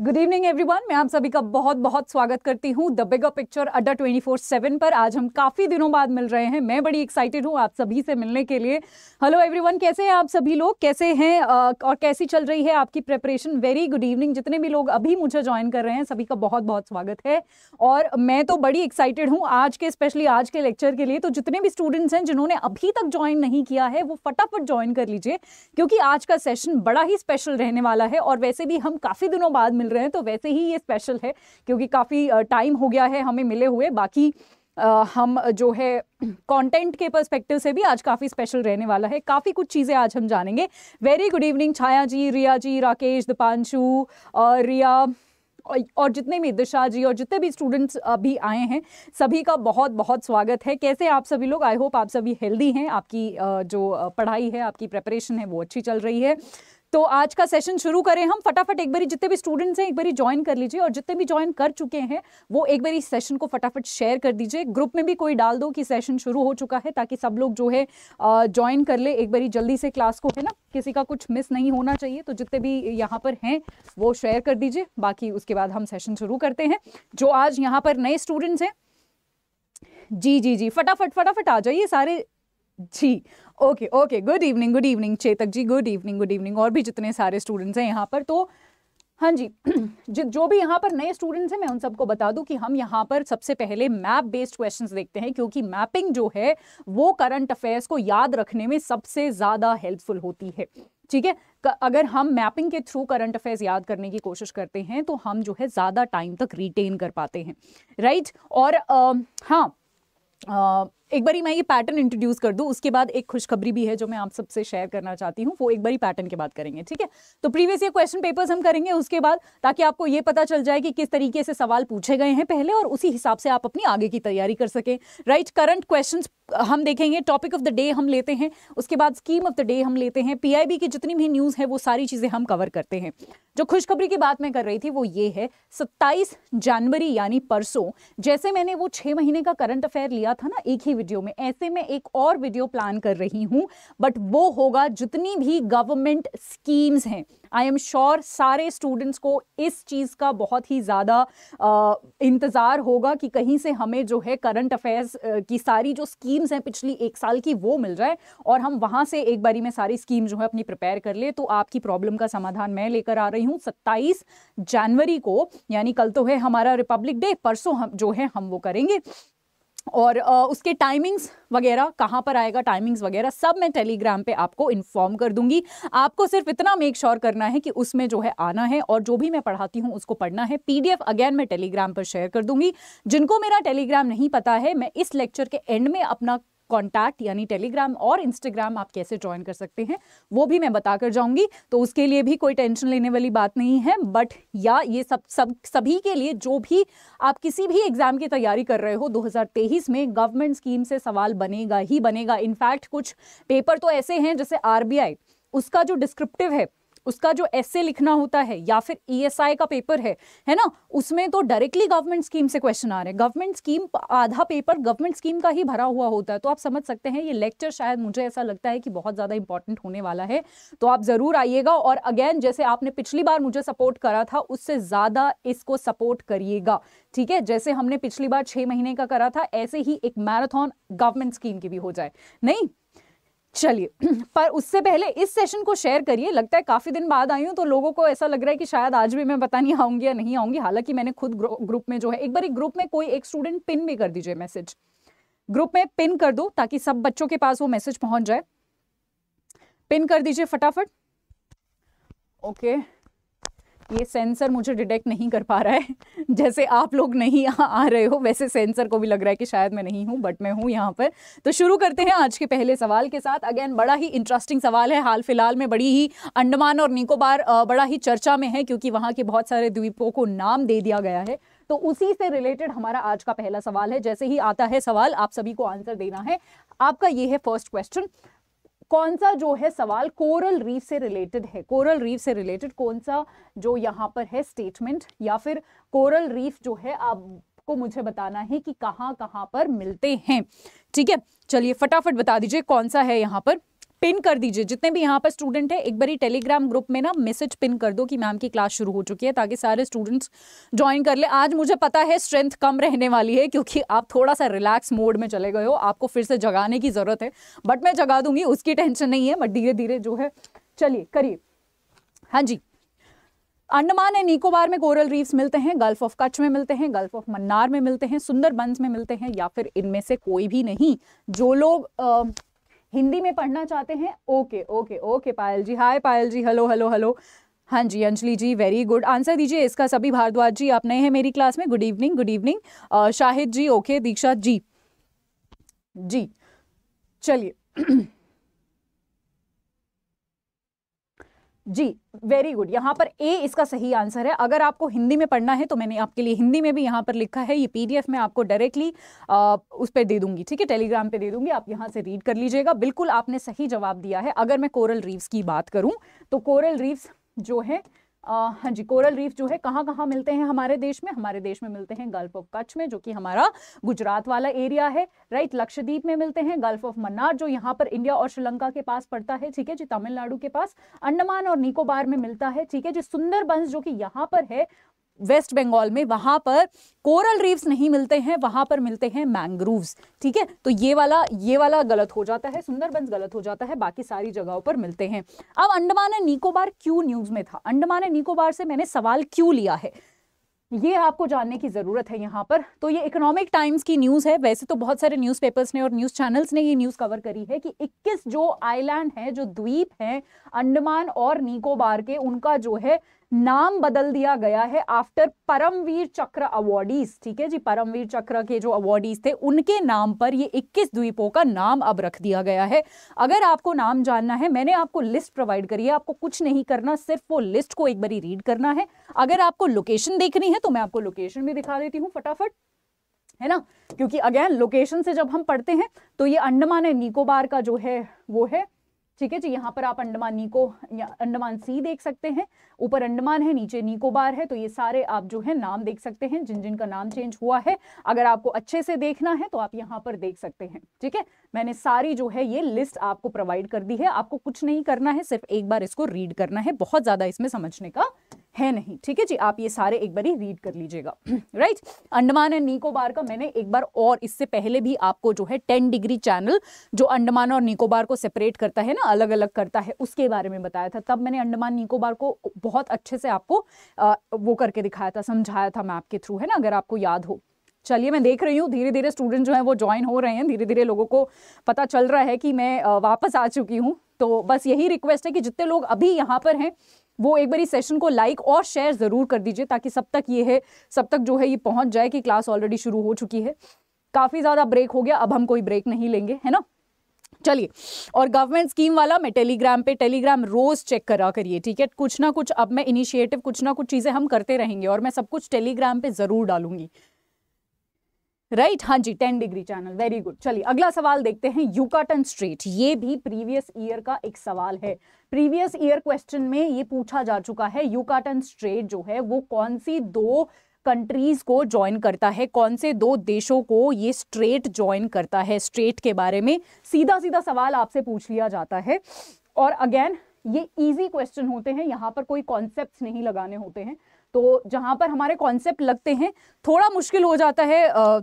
Good evening everyone मैं आप सभी का बहुत बहुत स्वागत करती हूँ द बिगर पिक्चर अड्डा 24/7 पर आज हम काफ़ी दिनों बाद मिल रहे हैं मैं बड़ी एक्साइटेड हूँ आप सभी से मिलने के लिए हेलो एवरीवन कैसे हैं आप सभी लोग कैसे हैं और कैसी चल रही है आपकी प्रिपरेशन वेरी गुड इवनिंग जितने भी लोग अभी मुझे ज्वाइन कर रहे हैं सभी का बहुत बहुत स्वागत है और मैं तो बड़ी एक्साइटेड हूँ आज के स्पेशली आज के लेक्चर के लिए तो जितने भी स्टूडेंट्स हैं जिन्होंने अभी तक ज्वाइन नहीं किया है वो फटाफट ज्वाइन कर लीजिए क्योंकि आज का सेशन बड़ा ही स्पेशल रहने वाला है और वैसे भी हम काफ़ी दिनों बाद मिल रहे हैं तो वैसे ही ये स्पेशल है क्योंकि काफ़ी टाइम हो गया है हमें मिले हुए बाकी Uh, हम जो है कंटेंट के पर्सपेक्टिव से भी आज काफ़ी स्पेशल रहने वाला है काफ़ी कुछ चीज़ें आज हम जानेंगे very good evening Chhaya ji Riya ji Rakesh Deepanshu और रिया और जितने भी दिशा जी और जितने भी स्टूडेंट्स अभी आए हैं सभी का बहुत बहुत स्वागत है कैसे आप सभी लोग आई होप आप सभी हेल्दी हैं आपकी जो पढ़ाई है आपकी प्रेपरेशन है वो अच्छी चल रही है तो आज का सेशन शुरू करें हम फटाफट एक बारी जितने भी स्टूडेंट्स हैं एक बारी ज्वाइन कर लीजिए और जितने भी ज्वाइन कर चुके हैं वो एक बारी सेशन को फटाफट शेयर कर दीजिए ग्रुप में भी कोई डाल दो कि सेशन शुरू हो चुका है ताकि सब लोग जो है ज्वाइन कर ले एक बारी जल्दी से क्लास को है ना किसी का कुछ मिस नहीं होना चाहिए तो जितने भी यहाँ पर हैं वो शेयर कर दीजिए बाकी उसके बाद हम सेशन शुरू करते हैं जो आज यहाँ पर नए स्टूडेंट्स हैं जी जी जी फटाफट फटाफट आ जाइए सारे जी okay okay good evening good evening Chetak ji good evening good evening और भी जितने सारे स्टूडेंट्स हैं यहाँ पर तो हाँ जी जो भी यहाँ पर नए स्टूडेंट्स हैं मैं उन सबको बता दूं कि हम यहाँ पर सबसे पहले मैप बेस्ड क्वेश्चंस देखते हैं क्योंकि मैपिंग जो है वो करंट अफेयर्स को याद रखने में सबसे ज़्यादा हेल्पफुल होती है ठीक है अगर हम मैपिंग के थ्रू करंट अफेयर्स याद करने की कोशिश करते हैं तो हम जो है ज़्यादा टाइम तक रिटेन कर पाते हैं राइट और आ, हाँ आ, एक बारी मैं ये पैटर्न इंट्रोड्यूस कर दूं उसके बाद एक खुशखबरी भी है जो मैं आप सबसे शेयर करना चाहती हूँ वो एक बारी पैटर्न के बाद करेंगे ठीक है तो प्रीवियस ये क्वेश्चन पेपर्स हम करेंगे उसके बाद ताकि आपको ये पता चल जाए कि किस तरीके से सवाल पूछे गए हैं पहले और उसी हिसाब से आप अपनी आगे की तैयारी कर सकें राइट करंट क्वेश्चन हम देखेंगे टॉपिक ऑफ द डे हम लेते हैं उसके बाद स्कीम ऑफ द डे हम लेते हैं पी की जितनी भी न्यूज़ है वो सारी चीज़ें हम कवर करते हैं जो खुशखबरी की बात मैं कर रही थी वो ये है 27 जनवरी यानी परसों जैसे मैंने वो छः महीने का करंट अफेयर लिया था ना एक ही वीडियो में ऐसे में एक और वीडियो प्लान कर रही हूँ बट वो होगा जितनी भी गवर्नमेंट स्कीम्स हैं आई एम श्योर सारे स्टूडेंट्स को इस चीज़ का बहुत ही ज़्यादा इंतज़ार होगा कि कहीं से हमें जो है करंट अफेयर्स की सारी जो स्कीम्स हैं पिछली एक साल की वो मिल जाए और हम वहाँ से एक बारी में सारी स्कीम जो है अपनी प्रिपेयर कर ले तो आपकी प्रॉब्लम का समाधान मैं लेकर आ रही हूँ सत्ताईस जनवरी को यानी कल तो है हमारा रिपब्लिक डे परसों हम जो है हम वो करेंगे और उसके टाइमिंग्स वगैरह कहाँ पर आएगा टाइमिंग्स वगैरह सब मैं टेलीग्राम पे आपको इन्फॉर्म कर दूंगी आपको सिर्फ इतना मेक श्योर sure करना है कि उसमें जो है आना है और जो भी मैं पढ़ाती हूँ उसको पढ़ना है पीडीएफ अगेन मैं टेलीग्राम पर शेयर कर दूंगी जिनको मेरा टेलीग्राम नहीं पता है मैं इस लेक्चर के एंड में अपना कॉन्टैक्ट यानी टेलीग्राम और इंस्टाग्राम आप कैसे ज्वाइन कर सकते हैं वो भी मैं बताकर जाऊंगी तो उसके लिए भी कोई टेंशन लेने वाली बात नहीं है बट या ये सब सब सभी के लिए जो भी आप किसी भी एग्ज़ाम की तैयारी कर रहे हो 2023 में गवर्नमेंट स्कीम से सवाल बनेगा ही बनेगा इनफैक्ट कुछ पेपर तो ऐसे हैं जैसे आर उसका जो डिस्क्रिप्टिव है उसका जो एस लिखना होता है या फिर ई e का पेपर है है ना उसमें तो डायरेक्टली गवर्नमेंट स्कीम से क्वेश्चन आ रहे हैं गवर्नमेंट स्कीम आधा पेपर गवर्नमेंट स्कीम का ही भरा हुआ होता है तो आप समझ सकते हैं ये लेक्चर शायद मुझे ऐसा लगता है कि बहुत ज़्यादा इंपॉर्टेंट होने वाला है तो आप ज़रूर आइएगा और अगेन जैसे आपने पिछली बार मुझे सपोर्ट करा था उससे ज़्यादा इसको सपोर्ट करिएगा ठीक है जैसे हमने पिछली बार छः महीने का करा था ऐसे ही एक मैराथन गवर्नमेंट स्कीम की भी हो जाए नहीं चलिए पर उससे पहले इस सेशन को शेयर करिए लगता है काफ़ी दिन बाद आई हूँ तो लोगों को ऐसा लग रहा है कि शायद आज भी मैं पता नहीं आऊंगी या नहीं आऊंगी हालांकि मैंने खुद ग्रुप में जो है एक बार ग्रुप में कोई एक स्टूडेंट पिन भी कर दीजिए मैसेज ग्रुप में पिन कर दो ताकि सब बच्चों के पास वो मैसेज पहुंच जाए पिन कर दीजिए फटाफट ओके okay. ये सेंसर मुझे डिटेक्ट नहीं कर पा रहा है जैसे आप लोग नहीं यहाँ आ रहे हो वैसे सेंसर को भी लग रहा है कि शायद मैं नहीं हूँ बट मैं हूँ यहाँ पर तो शुरू करते हैं आज के पहले सवाल के साथ अगेन बड़ा ही इंटरेस्टिंग सवाल है हाल फिलहाल में बड़ी ही अंडमान और निकोबार बड़ा ही चर्चा में है क्योंकि वहाँ के बहुत सारे द्वीपों को नाम दे दिया गया है तो उसी से रिलेटेड हमारा आज का पहला सवाल है जैसे ही आता है सवाल आप सभी को आंसर देना है आपका ये है फर्स्ट क्वेश्चन कौन सा जो है सवाल कोरल रीफ से रिलेटेड है कोरल रीफ से रिलेटेड कौन सा जो यहाँ पर है स्टेटमेंट या फिर कोरल रीफ जो है आपको मुझे बताना है कि कहाँ कहाँ पर मिलते हैं ठीक है चलिए फटाफट बता दीजिए कौन सा है यहाँ पर पिन कर दीजिए जितने भी यहाँ पर स्टूडेंट है एक बारी टेलीग्राम ग्रुप में ना मैसेज पिन कर दो कि मैम की क्लास शुरू हो चुकी है ताकि सारे स्टूडेंट्स ज्वाइन कर ले आज मुझे पता है स्ट्रेंथ कम रहने वाली है क्योंकि आप थोड़ा सा रिलैक्स मोड में चले गए हो आपको फिर से जगाने की ज़रूरत है बट मैं जगा दूंगी उसकी टेंशन नहीं है बट धीरे धीरे जो है चलिए करिए हाँ जी अंडमान एंड निकोबार में कोरल रीफ्स मिलते हैं गल्फ ऑफ कच्छ में मिलते हैं गल्फ ऑफ मन्नार में मिलते हैं सुंदर बंस में मिलते हैं या फिर इनमें से कोई भी नहीं जो लोग हिंदी में पढ़ना चाहते हैं okay okay okay Payal ji hi Payal ji hello hello hello हाँ जी Anjali ji very good answer दीजिए इसका सभी भारद्वाज जी आप नए हैं मेरी क्लास में good evening good evening Shahid ji okay Diksha ji जी चलिए जी वेरी गुड यहाँ पर ए इसका सही आंसर है अगर आपको हिंदी में पढ़ना है तो मैंने आपके लिए हिंदी में भी यहाँ पर लिखा है ये पीडीएफ मैं आपको डायरेक्टली उस पर दे दूंगी ठीक है टेलीग्राम पे दे दूंगी आप यहाँ से रीड कर लीजिएगा बिल्कुल आपने सही जवाब दिया है अगर मैं कोरल रीव्स की बात करूँ तो कोरल रीव्स जो है हाँ जी कोरल रीफ जो है कहाँ कहाँ मिलते हैं हमारे देश में हमारे देश में मिलते हैं गल्फ ऑफ कच्छ में जो कि हमारा गुजरात वाला एरिया है राइट लक्षद्वीप में मिलते हैं गल्फ ऑफ मन्नार जो यहाँ पर इंडिया और श्रीलंका के पास पड़ता है ठीक है जी तमिलनाडु के पास अंडमान और निकोबार में मिलता है ठीक है जी सुंदरबंस जो कि यहाँ पर है वेस्ट बंगाल में वहां पर कोरल रीव्स नहीं मिलते हैं वहां पर मिलते हैं मैंग्रोव्स ठीक है तो ये वाला ये वाला गलत हो जाता है सुंदरबंस गलत हो जाता है बाकी सारी जगहों पर मिलते हैं अब अंडमान एंड निकोबार क्यों न्यूज़ में था अंडमान एंड निकोबार से मैंने सवाल क्यों लिया है ये आपको जानने की ज़रूरत है यहाँ पर तो ये इकोनॉमिक टाइम्स की न्यूज़ है वैसे तो बहुत सारे न्यूज़पेपर्स ने और न्यूज़ चैनल्स ने ये न्यूज़ कवर करी है कि 21 जो आइलैंड हैं जो द्वीप हैं अंडमान और निकोबार के उनका जो है नाम बदल दिया गया है आफ्टर परमवीर चक्र अवार्डीज ठीक है जी परमवीर चक्र के जो अवार्डीज थे उनके नाम पर ये 21 द्वीपों का नाम अब रख दिया गया है अगर आपको नाम जानना है मैंने आपको लिस्ट प्रोवाइड करी है आपको कुछ नहीं करना सिर्फ वो लिस्ट को एक बारी रीड करना है अगर आपको लोकेशन देखनी है तो मैं आपको लोकेशन भी दिखा देती हूँ फटाफट है ना क्योंकि अगेन लोकेशन से जब हम पढ़ते हैं तो ये अंडमान एंड निकोबार का जो है वो है ठीक है जी यहाँ पर आप अंडमान निको अंडमान सी देख सकते हैं ऊपर अंडमान है नीचे निकोबार है तो ये सारे आप जो है नाम देख सकते हैं जिन जिन का नाम चेंज हुआ है अगर आपको अच्छे से देखना है तो आप यहाँ पर देख सकते हैं ठीक है मैंने सारी जो है ये लिस्ट आपको प्रोवाइड कर दी है आपको कुछ नहीं करना है सिर्फ एक बार इसको रीड करना है बहुत ज़्यादा इसमें समझने का है नहीं ठीक है जी आप ये सारे एक बार ही रीड कर लीजिएगा राइट अंडमान एंड निकोबार का मैंने एक बार और इससे पहले भी आपको जो है टेन डिग्री चैनल जो अंडमान और निकोबार को सेपरेट करता है ना अलग अलग करता है उसके बारे में बताया था तब मैंने अंडमान निकोबार को बहुत अच्छे से आपको आ, वो करके दिखाया था समझाया था मैं आपके थ्रू है ना अगर आपको याद हो चलिए मैं देख रही हूँ धीरे धीरे स्टूडेंट जो है वो ज्वाइन हो रहे हैं धीरे धीरे लोगों को पता चल रहा है कि मैं वापस आ चुकी हूँ तो बस यही रिक्वेस्ट है कि जितने लोग अभी यहाँ पर हैं वो एक बार सेशन को लाइक और शेयर ज़रूर कर दीजिए ताकि सब तक ये है सब तक जो है ये पहुंच जाए कि क्लास ऑलरेडी शुरू हो चुकी है काफ़ी ज़्यादा ब्रेक हो गया अब हम कोई ब्रेक नहीं लेंगे है ना चलिए और गवर्नमेंट स्कीम वाला मैं टेलीग्राम पे टेलीग्राम रोज चेक करा करिए ठीक है कुछ ना कुछ अब मैं इनिशिएटिव कुछ ना कुछ चीज़ें हम करते रहेंगे और मैं सब कुछ टेलीग्राम पे ज़रूर डालूंगी राइट right? हाँ जी ten degree channel very good चलिए अगला सवाल देखते हैं यूकाटन स्ट्रीट ये भी प्रीवियस ईयर का एक सवाल है प्रीवियस ईयर क्वेश्चन में ये पूछा जा चुका है यूकाटन स्ट्रेट जो है वो कौन सी दो कंट्रीज को ज्वाइन करता है कौन से दो देशों को ये स्ट्रेट ज्वाइन करता है स्ट्रेट के बारे में सीधा सीधा सवाल आपसे पूछ लिया जाता है और अगेन ये इजी क्वेश्चन होते हैं यहाँ पर कोई कॉन्सेप्ट नहीं लगाने होते हैं तो जहाँ पर हमारे कॉन्सेप्ट लगते हैं थोड़ा मुश्किल हो जाता है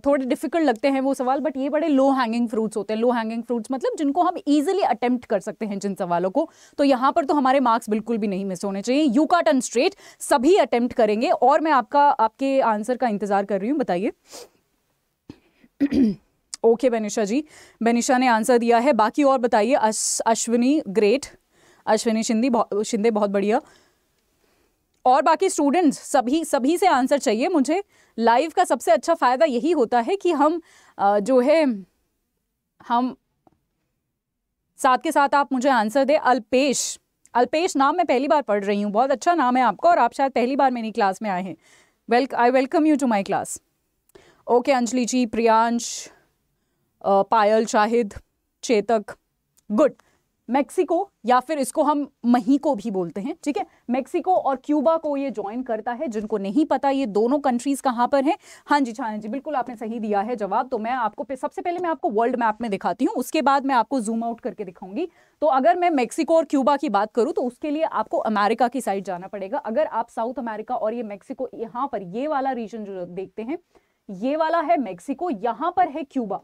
थोड़े डिफिकल्ट लगते हैं वो सवाल बट ये बड़े लो हैंगिंग फ्रूट्स होते हैं लो हैंगिंग फ्रूट्स मतलब जिनको हम इजिली अटेम्प्ट कर सकते हैं जिन सवालों को तो यहाँ पर तो हमारे मार्क्स बिल्कुल भी नहीं मिस होने चाहिए यू काट एंड स्ट्रेट सभी अटेम्प्ट करेंगे और मैं आपका आपके आंसर का इंतज़ार कर रही हूँ बताइए ओके बेनिशा जी बेनिशा ने आंसर दिया है बाकी और बताइए अश्विनी ग्रेट अश्विनी शिंदी शिंदे बहुत बढ़िया और बाकी स्टूडेंट्स सभी सभी से आंसर चाहिए मुझे लाइव का सबसे अच्छा फ़ायदा यही होता है कि हम जो है हम साथ के साथ आप मुझे आंसर दें अल्पेश अल्पेश नाम मैं पहली बार पढ़ रही हूँ बहुत अच्छा नाम है आपका और आप शायद पहली बार मेरी क्लास में आए हैं well I welcome you to my class okay Anjali ji Priyansh Payal Shahid Chetak good Mexico या फिर इसको हम मही को भी बोलते हैं ठीक है मैक्सिको और क्यूबा को ये ज्वाइन करता है जिनको नहीं पता ये दोनों कंट्रीज कहाँ पर हैं हाँ जी हाँ जी बिल्कुल आपने सही दिया है जवाब तो मैं आपको सबसे पहले मैं आपको वर्ल्ड मैप में दिखाती हूँ उसके बाद मैं आपको जूम आउट करके दिखाऊंगी तो अगर मैं मैक्सिको और क्यूबा की बात करूँ तो उसके लिए आपको अमेरिका की साइड जाना पड़ेगा अगर आप साउथ अमेरिका और ये मैक्सिको यहाँ पर ये वाला रीजन जो देखते हैं ये वाला है मैक्सिको यहाँ पर है क्यूबा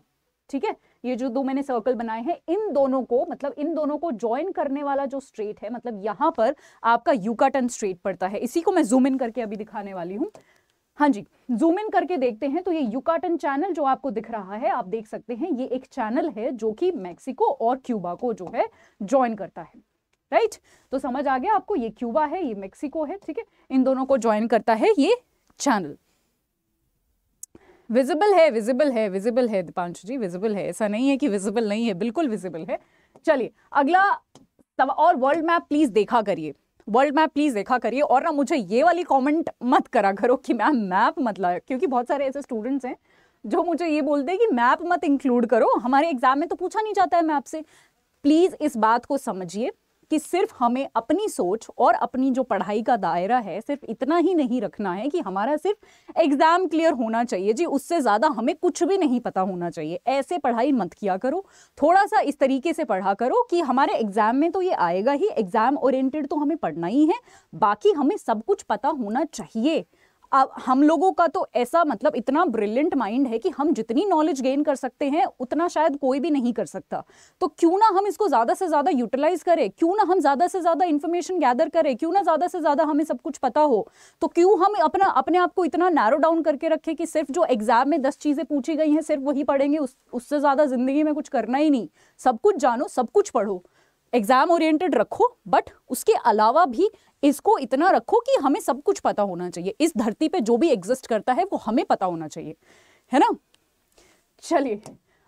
ठीक है ये जो दो मैंने सर्कल बनाए हैं इन दोनों को मतलब इन दोनों को ज्वाइन करने वाला जो स्ट्रेट है मतलब यहाँ पर आपका यूकाटन स्ट्रेट पड़ता है इसी को मैं जूम इन करके अभी दिखाने वाली हूँ हाँ जी जूम इन करके देखते हैं तो ये यूकाटन चैनल जो आपको दिख रहा है आप देख सकते हैं ये एक चैनल है जो कि मैक्सिको और क्यूबा को जो है ज्वाइन करता है राइट right? तो समझ आ गया आपको ये क्यूबा है ये मेक्सिको है ठीक है इन दोनों को ज्वाइन करता है ये चैनल विजिबल है विजिबल है विजिबल है दीपांशु जी विजिबल है ऐसा नहीं है कि विजिबल नहीं है बिल्कुल विजिबल है चलिए अगला तब और वर्ल्ड मैप प्लीज़ देखा करिए वर्ल्ड मैप प्लीज़ देखा करिए और ना मुझे ये वाली कमेंट मत करा करो कि मैम मैप मत लाओ क्योंकि बहुत सारे ऐसे स्टूडेंट्स हैं जो मुझे ये बोलते हैं कि मैप मत इंक्लूड करो हमारे एग्जाम में तो पूछा नहीं जाता है मैप से प्लीज़ इस बात को समझिए कि सिर्फ हमें अपनी सोच और अपनी जो पढ़ाई का दायरा है सिर्फ इतना ही नहीं रखना है कि हमारा सिर्फ एग्ज़ाम क्लियर होना चाहिए जी उससे ज़्यादा हमें कुछ भी नहीं पता होना चाहिए ऐसे पढ़ाई मत किया करो थोड़ा सा इस तरीके से पढ़ा करो कि हमारे एग्ज़ाम में तो ये आएगा ही एग्ज़ाम ओरिएंटेड तो हमें पढ़ना ही है बाकी हमें सब कुछ पता होना चाहिए अब हम लोगों का तो ऐसा मतलब इतना ब्रिलियंट माइंड है कि हम जितनी नॉलेज गेन कर सकते हैं उतना शायद कोई भी नहीं कर सकता तो क्यों ना हम इसको ज़्यादा से ज़्यादा यूटिलाइज करें क्यों ना हम ज़्यादा से ज़्यादा इन्फॉर्मेशन गैदर करें क्यों ना ज़्यादा से ज़्यादा हमें सब कुछ पता हो तो क्यों हम अपना अपने आप को इतना नैरो डाउन करके रखें कि सिर्फ जो एग्ज़ाम में दस चीज़ें पूछी गई हैं सिर्फ वही पढ़ेंगे उस उससे ज़्यादा ज़िंदगी में कुछ करना ही नहीं सब कुछ जानो सब कुछ पढ़ो एग्ज़ाम ओरिएंटेड रखो बट उसके अलावा भी इसको इतना रखो कि हमें सब कुछ पता होना चाहिए इस धरती पे जो भी एग्जिस्ट करता है वो हमें पता होना चाहिए है ना चलिए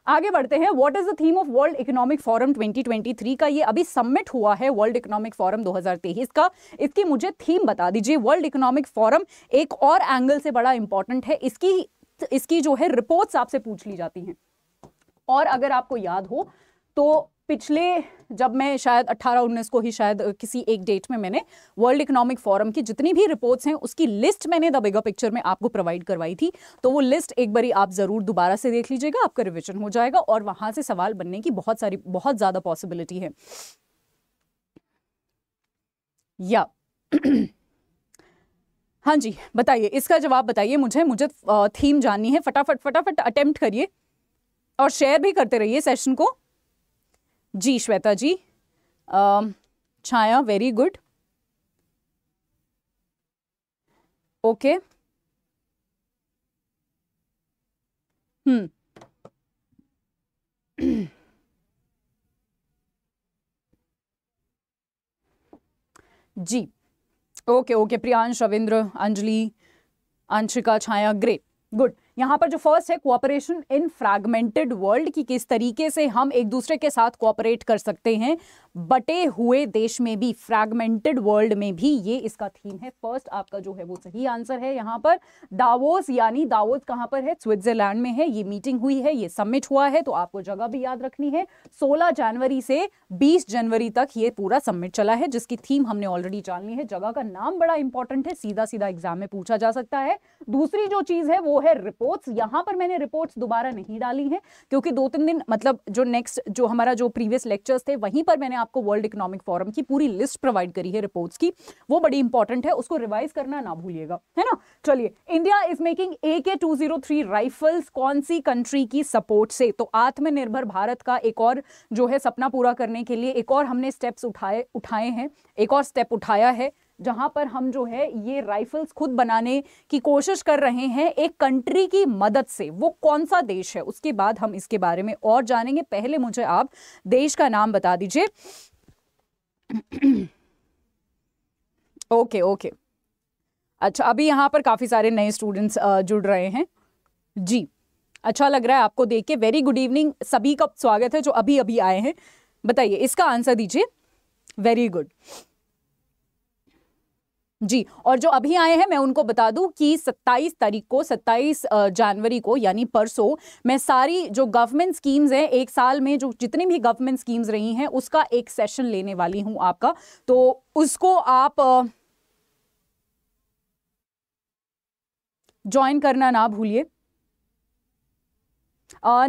आगे बढ़ते हैं what is the theme of world economic forum 2023 का ये अभी सबमिट हुआ है वर्ल्ड इकोनॉमिक फोरम 2023 का इसकी मुझे थीम बता दीजिए वर्ल्ड इकोनॉमिक फोरम एक और एंगल से बड़ा इंपॉर्टेंट है इसकी इसकी जो है रिपोर्ट्स आपसे पूछ ली जाती हैं और अगर आपको याद हो तो पिछले जब मैं शायद 18-19 को ही शायद किसी एक डेट में मैंने वर्ल्ड इकोनॉमिक फोरम की जितनी भी रिपोर्ट्स हैं उसकी लिस्ट मैंने द बिगर पिक्चर में आपको प्रोवाइड करवाई थी तो वो लिस्ट एक बारी आप ज़रूर दोबारा से देख लीजिएगा आपका रिविजन हो जाएगा और वहाँ से सवाल बनने की बहुत सारी बहुत ज़्यादा पॉसिबिलिटी है या हाँ जी बताइए इसका जवाब बताइए मुझे मुझे थीम जाननी है फटाफट फटाफट अटेम्प्ट करिए और शेयर भी करते रहिए सेशन को जी Shweta ji Chhaya very good okay hmm जी okay okay Priyansh Ravindra Anjali Anshika Chhaya great good यहाँ पर जो फर्स्ट है कोऑपरेशन इन फ्रैगमेंटेड वर्ल्ड की किस तरीके से हम एक दूसरे के साथ कोऑपरेट कर सकते हैं बटे हुए देश में भी फ्रैगमेंटेड वर्ल्ड में भी ये इसका थीम है फर्स्ट आपका जो है वो सही आंसर है यहाँ पर दावोस यानी दावोस कहाँ पर है स्विट्जरलैंड में है ये मीटिंग हुई है ये सबमिट हुआ है तो आपको जगह भी याद रखनी है सोलह जनवरी से बीस जनवरी तक ये पूरा सबमिट चला है जिसकी थीम हमने ऑलरेडी जान ली है जगह का नाम बड़ा इंपॉर्टेंट है सीधा सीधा एग्जाम में पूछा जा सकता है दूसरी जो चीज है वो है रिपोर्ट्स यहाँ पर मैंने रिपोर्ट्स दोबारा नहीं डाली है क्योंकि दो तीन दिन मतलब जो नेक्स्ट जो हमारा जो प्रीवियस लेक्चर्स थे वहीं पर मैंने आप आपको वर्ल्ड इकोनॉमिक फोरम की पूरी लिस्ट प्रोवाइड करी है रिपोर्ट्स की वो बड़ी इंपॉर्टेंट है उसको रिवाइज करना ना भूलिएगा है ना चलिए इंडिया इज मेकिंग ए के टू जीरो थ्री राइफल्स कौन सी कंट्री की सपोर्ट से तो आत्मनिर्भर भारत का एक और जो है सपना पूरा करने के लिए एक और हमने स्टेप्स उठाए उठाए हैं एक और स्टेप उठाया है जहां पर हम जो है ये राइफल्स खुद बनाने की कोशिश कर रहे हैं एक कंट्री की मदद से वो कौन सा देश है उसके बाद हम इसके बारे में और जानेंगे पहले मुझे आप देश का नाम बता दीजिए ओके ओके अच्छा अभी यहाँ पर काफ़ी सारे नए स्टूडेंट्स जुड़ रहे हैं जी अच्छा लग रहा है आपको देख के वेरी गुड इवनिंग सभी का स्वागत है जो अभी अभी आए हैं बताइए इसका आंसर दीजिए वेरी गुड जी और जो अभी आए हैं मैं उनको बता दूं कि 27 तारीख को 27 जनवरी को यानी परसों मैं सारी जो गवर्नमेंट स्कीम्स हैं एक साल में जो जितनी भी गवर्नमेंट स्कीम्स रही हैं उसका एक सेशन लेने वाली हूं आपका तो उसको आप ज्वाइन करना ना भूलिए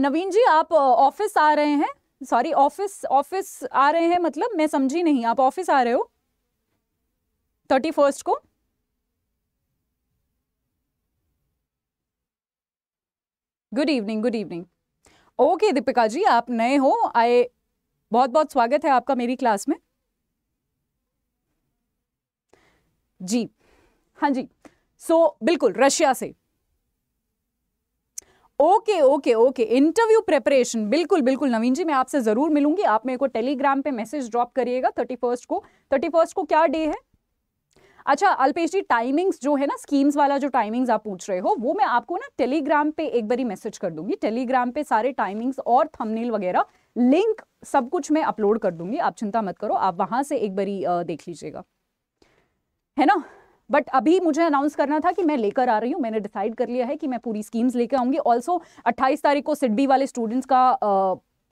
नवीन जी आप ऑफिस आ रहे हैं सॉरी ऑफिस ऑफिस आ रहे हैं मतलब मैं समझी नहीं आप ऑफिस आ रहे हो थर्टी फर्स्ट को good evening good evening okay Deepika ji आप नए हो आए बहुत बहुत स्वागत है आपका मेरी क्लास में जी हाँ जी सो so, बिल्कुल रशिया से okay okay okay interview preparation बिल्कुल बिल्कुल नवीन जी मैं आपसे जरूर मिलूंगी आप मेरे को टेलीग्राम पे मैसेज ड्रॉप करिएगा थर्टी फर्स्ट को थर्टी फर्स्ट को क्या डे है अच्छा अल्पेश जी टाइमिंग्स जो है ना स्कीम्स वाला जो टाइमिंग्स आप पूछ रहे हो वो मैं आपको ना टेलीग्राम पे एक बारी मैसेज कर दूंगी टेलीग्राम पे सारे टाइमिंग्स और थंबनेल वगैरह लिंक सब कुछ मैं अपलोड कर दूंगी आप चिंता मत करो आप वहां से एक बारी देख लीजिएगा है ना बट अभी मुझे अनाउंस करना था कि मैं लेकर आ रही हूँ मैंने डिसाइड कर लिया है कि मैं पूरी स्कीम्स लेकर आऊंगी ऑल्सो अट्ठाईस तारीख को सिडबी वाले स्टूडेंट्स का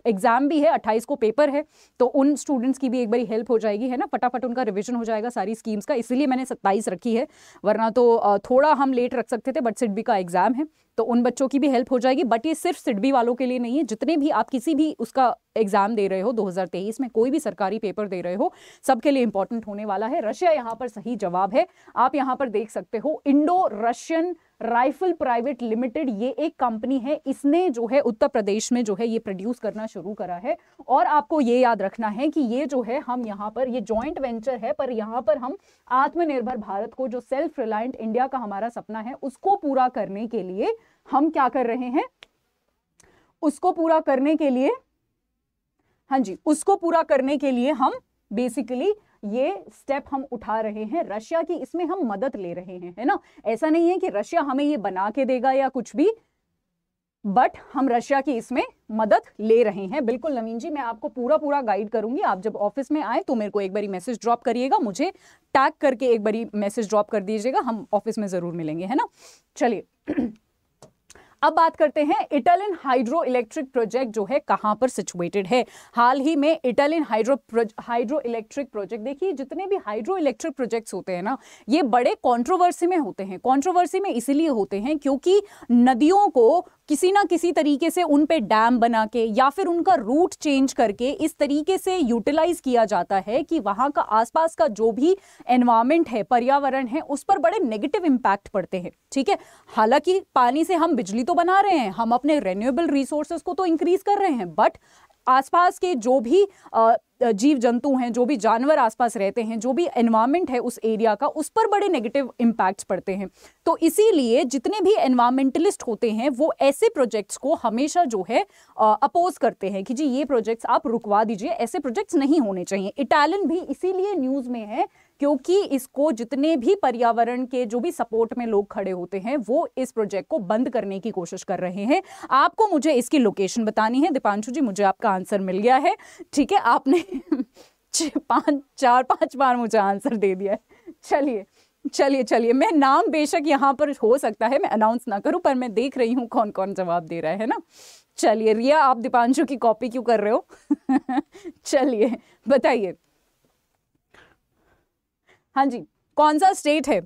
एग्ज़ाम भी है अट्ठाईस को पेपर है तो उन स्टूडेंट्स की भी एक बारी हेल्प हो जाएगी है ना फटाफट उनका रिविजन हो जाएगा सारी स्कीम्स का इसीलिए मैंने सत्ताईस रखी है वरना तो थोड़ा हम लेट रख सकते थे बट सिडबी का एग्ज़ाम है तो उन बच्चों की भी हेल्प हो जाएगी बट ये सिर्फ सिडबी वालों के लिए नहीं है जितने भी आप किसी भी उसका एग्जाम दे रहे हो 2023 में कोई भी सरकारी पेपर दे रहे हो सबके लिए इंपॉर्टेंट होने वाला है रशिया यहाँ पर सही जवाब है आप यहाँ पर देख सकते हो Indo Russian rifle private limited ये एक कंपनी है इसने जो है उत्तर प्रदेश में जो है ये प्रोड्यूस करना शुरू करा है और आपको ये याद रखना है कि ये जो है हम यहाँ पर ये जॉइंट वेंचर है पर यहाँ पर हम आत्मनिर्भर भारत को जो सेल्फ रिलायंट इंडिया का हमारा सपना है उसको पूरा करने के लिए हम क्या कर रहे हैं उसको पूरा करने के लिए हाँ जी उसको पूरा करने के लिए हम बेसिकली ये स्टेप हम उठा रहे हैं रशिया की इसमें हम मदद ले रहे हैं है ना ऐसा नहीं है कि रशिया हमें ये बना के देगा या कुछ भी बट हम रशिया की इसमें मदद ले रहे हैं बिल्कुल नवीन जी मैं आपको पूरा पूरा गाइड करूंगी आप जब ऑफिस में आए तो मेरे को एक बारी मैसेज ड्रॉप करिएगा मुझे टैग करके एक बारी मैसेज ड्रॉप कर दीजिएगा हम ऑफिस में ज़रूर मिलेंगे है ना चलिए अब बात करते हैं इटालियन हाइड्रो इलेक्ट्रिक प्रोजेक्ट जो है कहां पर सिचुएटेड है हाल ही में Italian hydro hydro electric project देखिए जितने भी हाइड्रो इलेक्ट्रिक प्रोजेक्ट्स होते हैं ना ये बड़े कॉन्ट्रोवर्सी में होते हैं कॉन्ट्रोवर्सी में इसीलिए होते हैं क्योंकि नदियों को किसी ना किसी तरीके से उन पे डैम बना के या फिर उनका रूट चेंज करके इस तरीके से यूटिलाइज किया जाता है कि वहाँ का आसपास का जो भी एनवायरमेंट है पर्यावरण है उस पर बड़े नेगेटिव इम्पैक्ट पड़ते हैं ठीक है हालांकि पानी से हम बिजली तो बना रहे हैं हम अपने रेन्यूएबल रिसोर्सेज को तो इंक्रीज कर रहे हैं बट आसपास के जो भी जीव जंतु हैं जो भी जानवर आसपास रहते हैं जो भी एनवायरमेंट है उस एरिया का उस पर बड़े नेगेटिव इम्पैक्ट्स पड़ते हैं तो इसीलिए जितने भी एनवायरमेंटलिस्ट होते हैं वो ऐसे प्रोजेक्ट्स को हमेशा जो है अपोज करते हैं कि जी ये प्रोजेक्ट्स आप रुकवा दीजिए ऐसे प्रोजेक्ट्स नहीं होने चाहिए इटालियन भी इसीलिए न्यूज़ में है क्योंकि इसको जितने भी पर्यावरण के जो भी सपोर्ट में लोग खड़े होते हैं वो इस प्रोजेक्ट को बंद करने की कोशिश कर रहे हैं आपको मुझे इसकी लोकेशन बतानी है दीपांशु जी मुझे आपका आंसर मिल गया है ठीक है आपने पाँच चार पाँच बार मुझे आंसर दे दिया है चलिए चलिए चलिए मैं नाम बेशक यहाँ पर हो सकता है मैं अनाउंस ना करूँ पर मैं देख रही हूँ कौन कौन जवाब दे रहा है ना चलिए रिया आप दीपांशु की कॉपी क्यों कर रहे हो चलिए बताइए हाँ जी कौन सा स्टेट है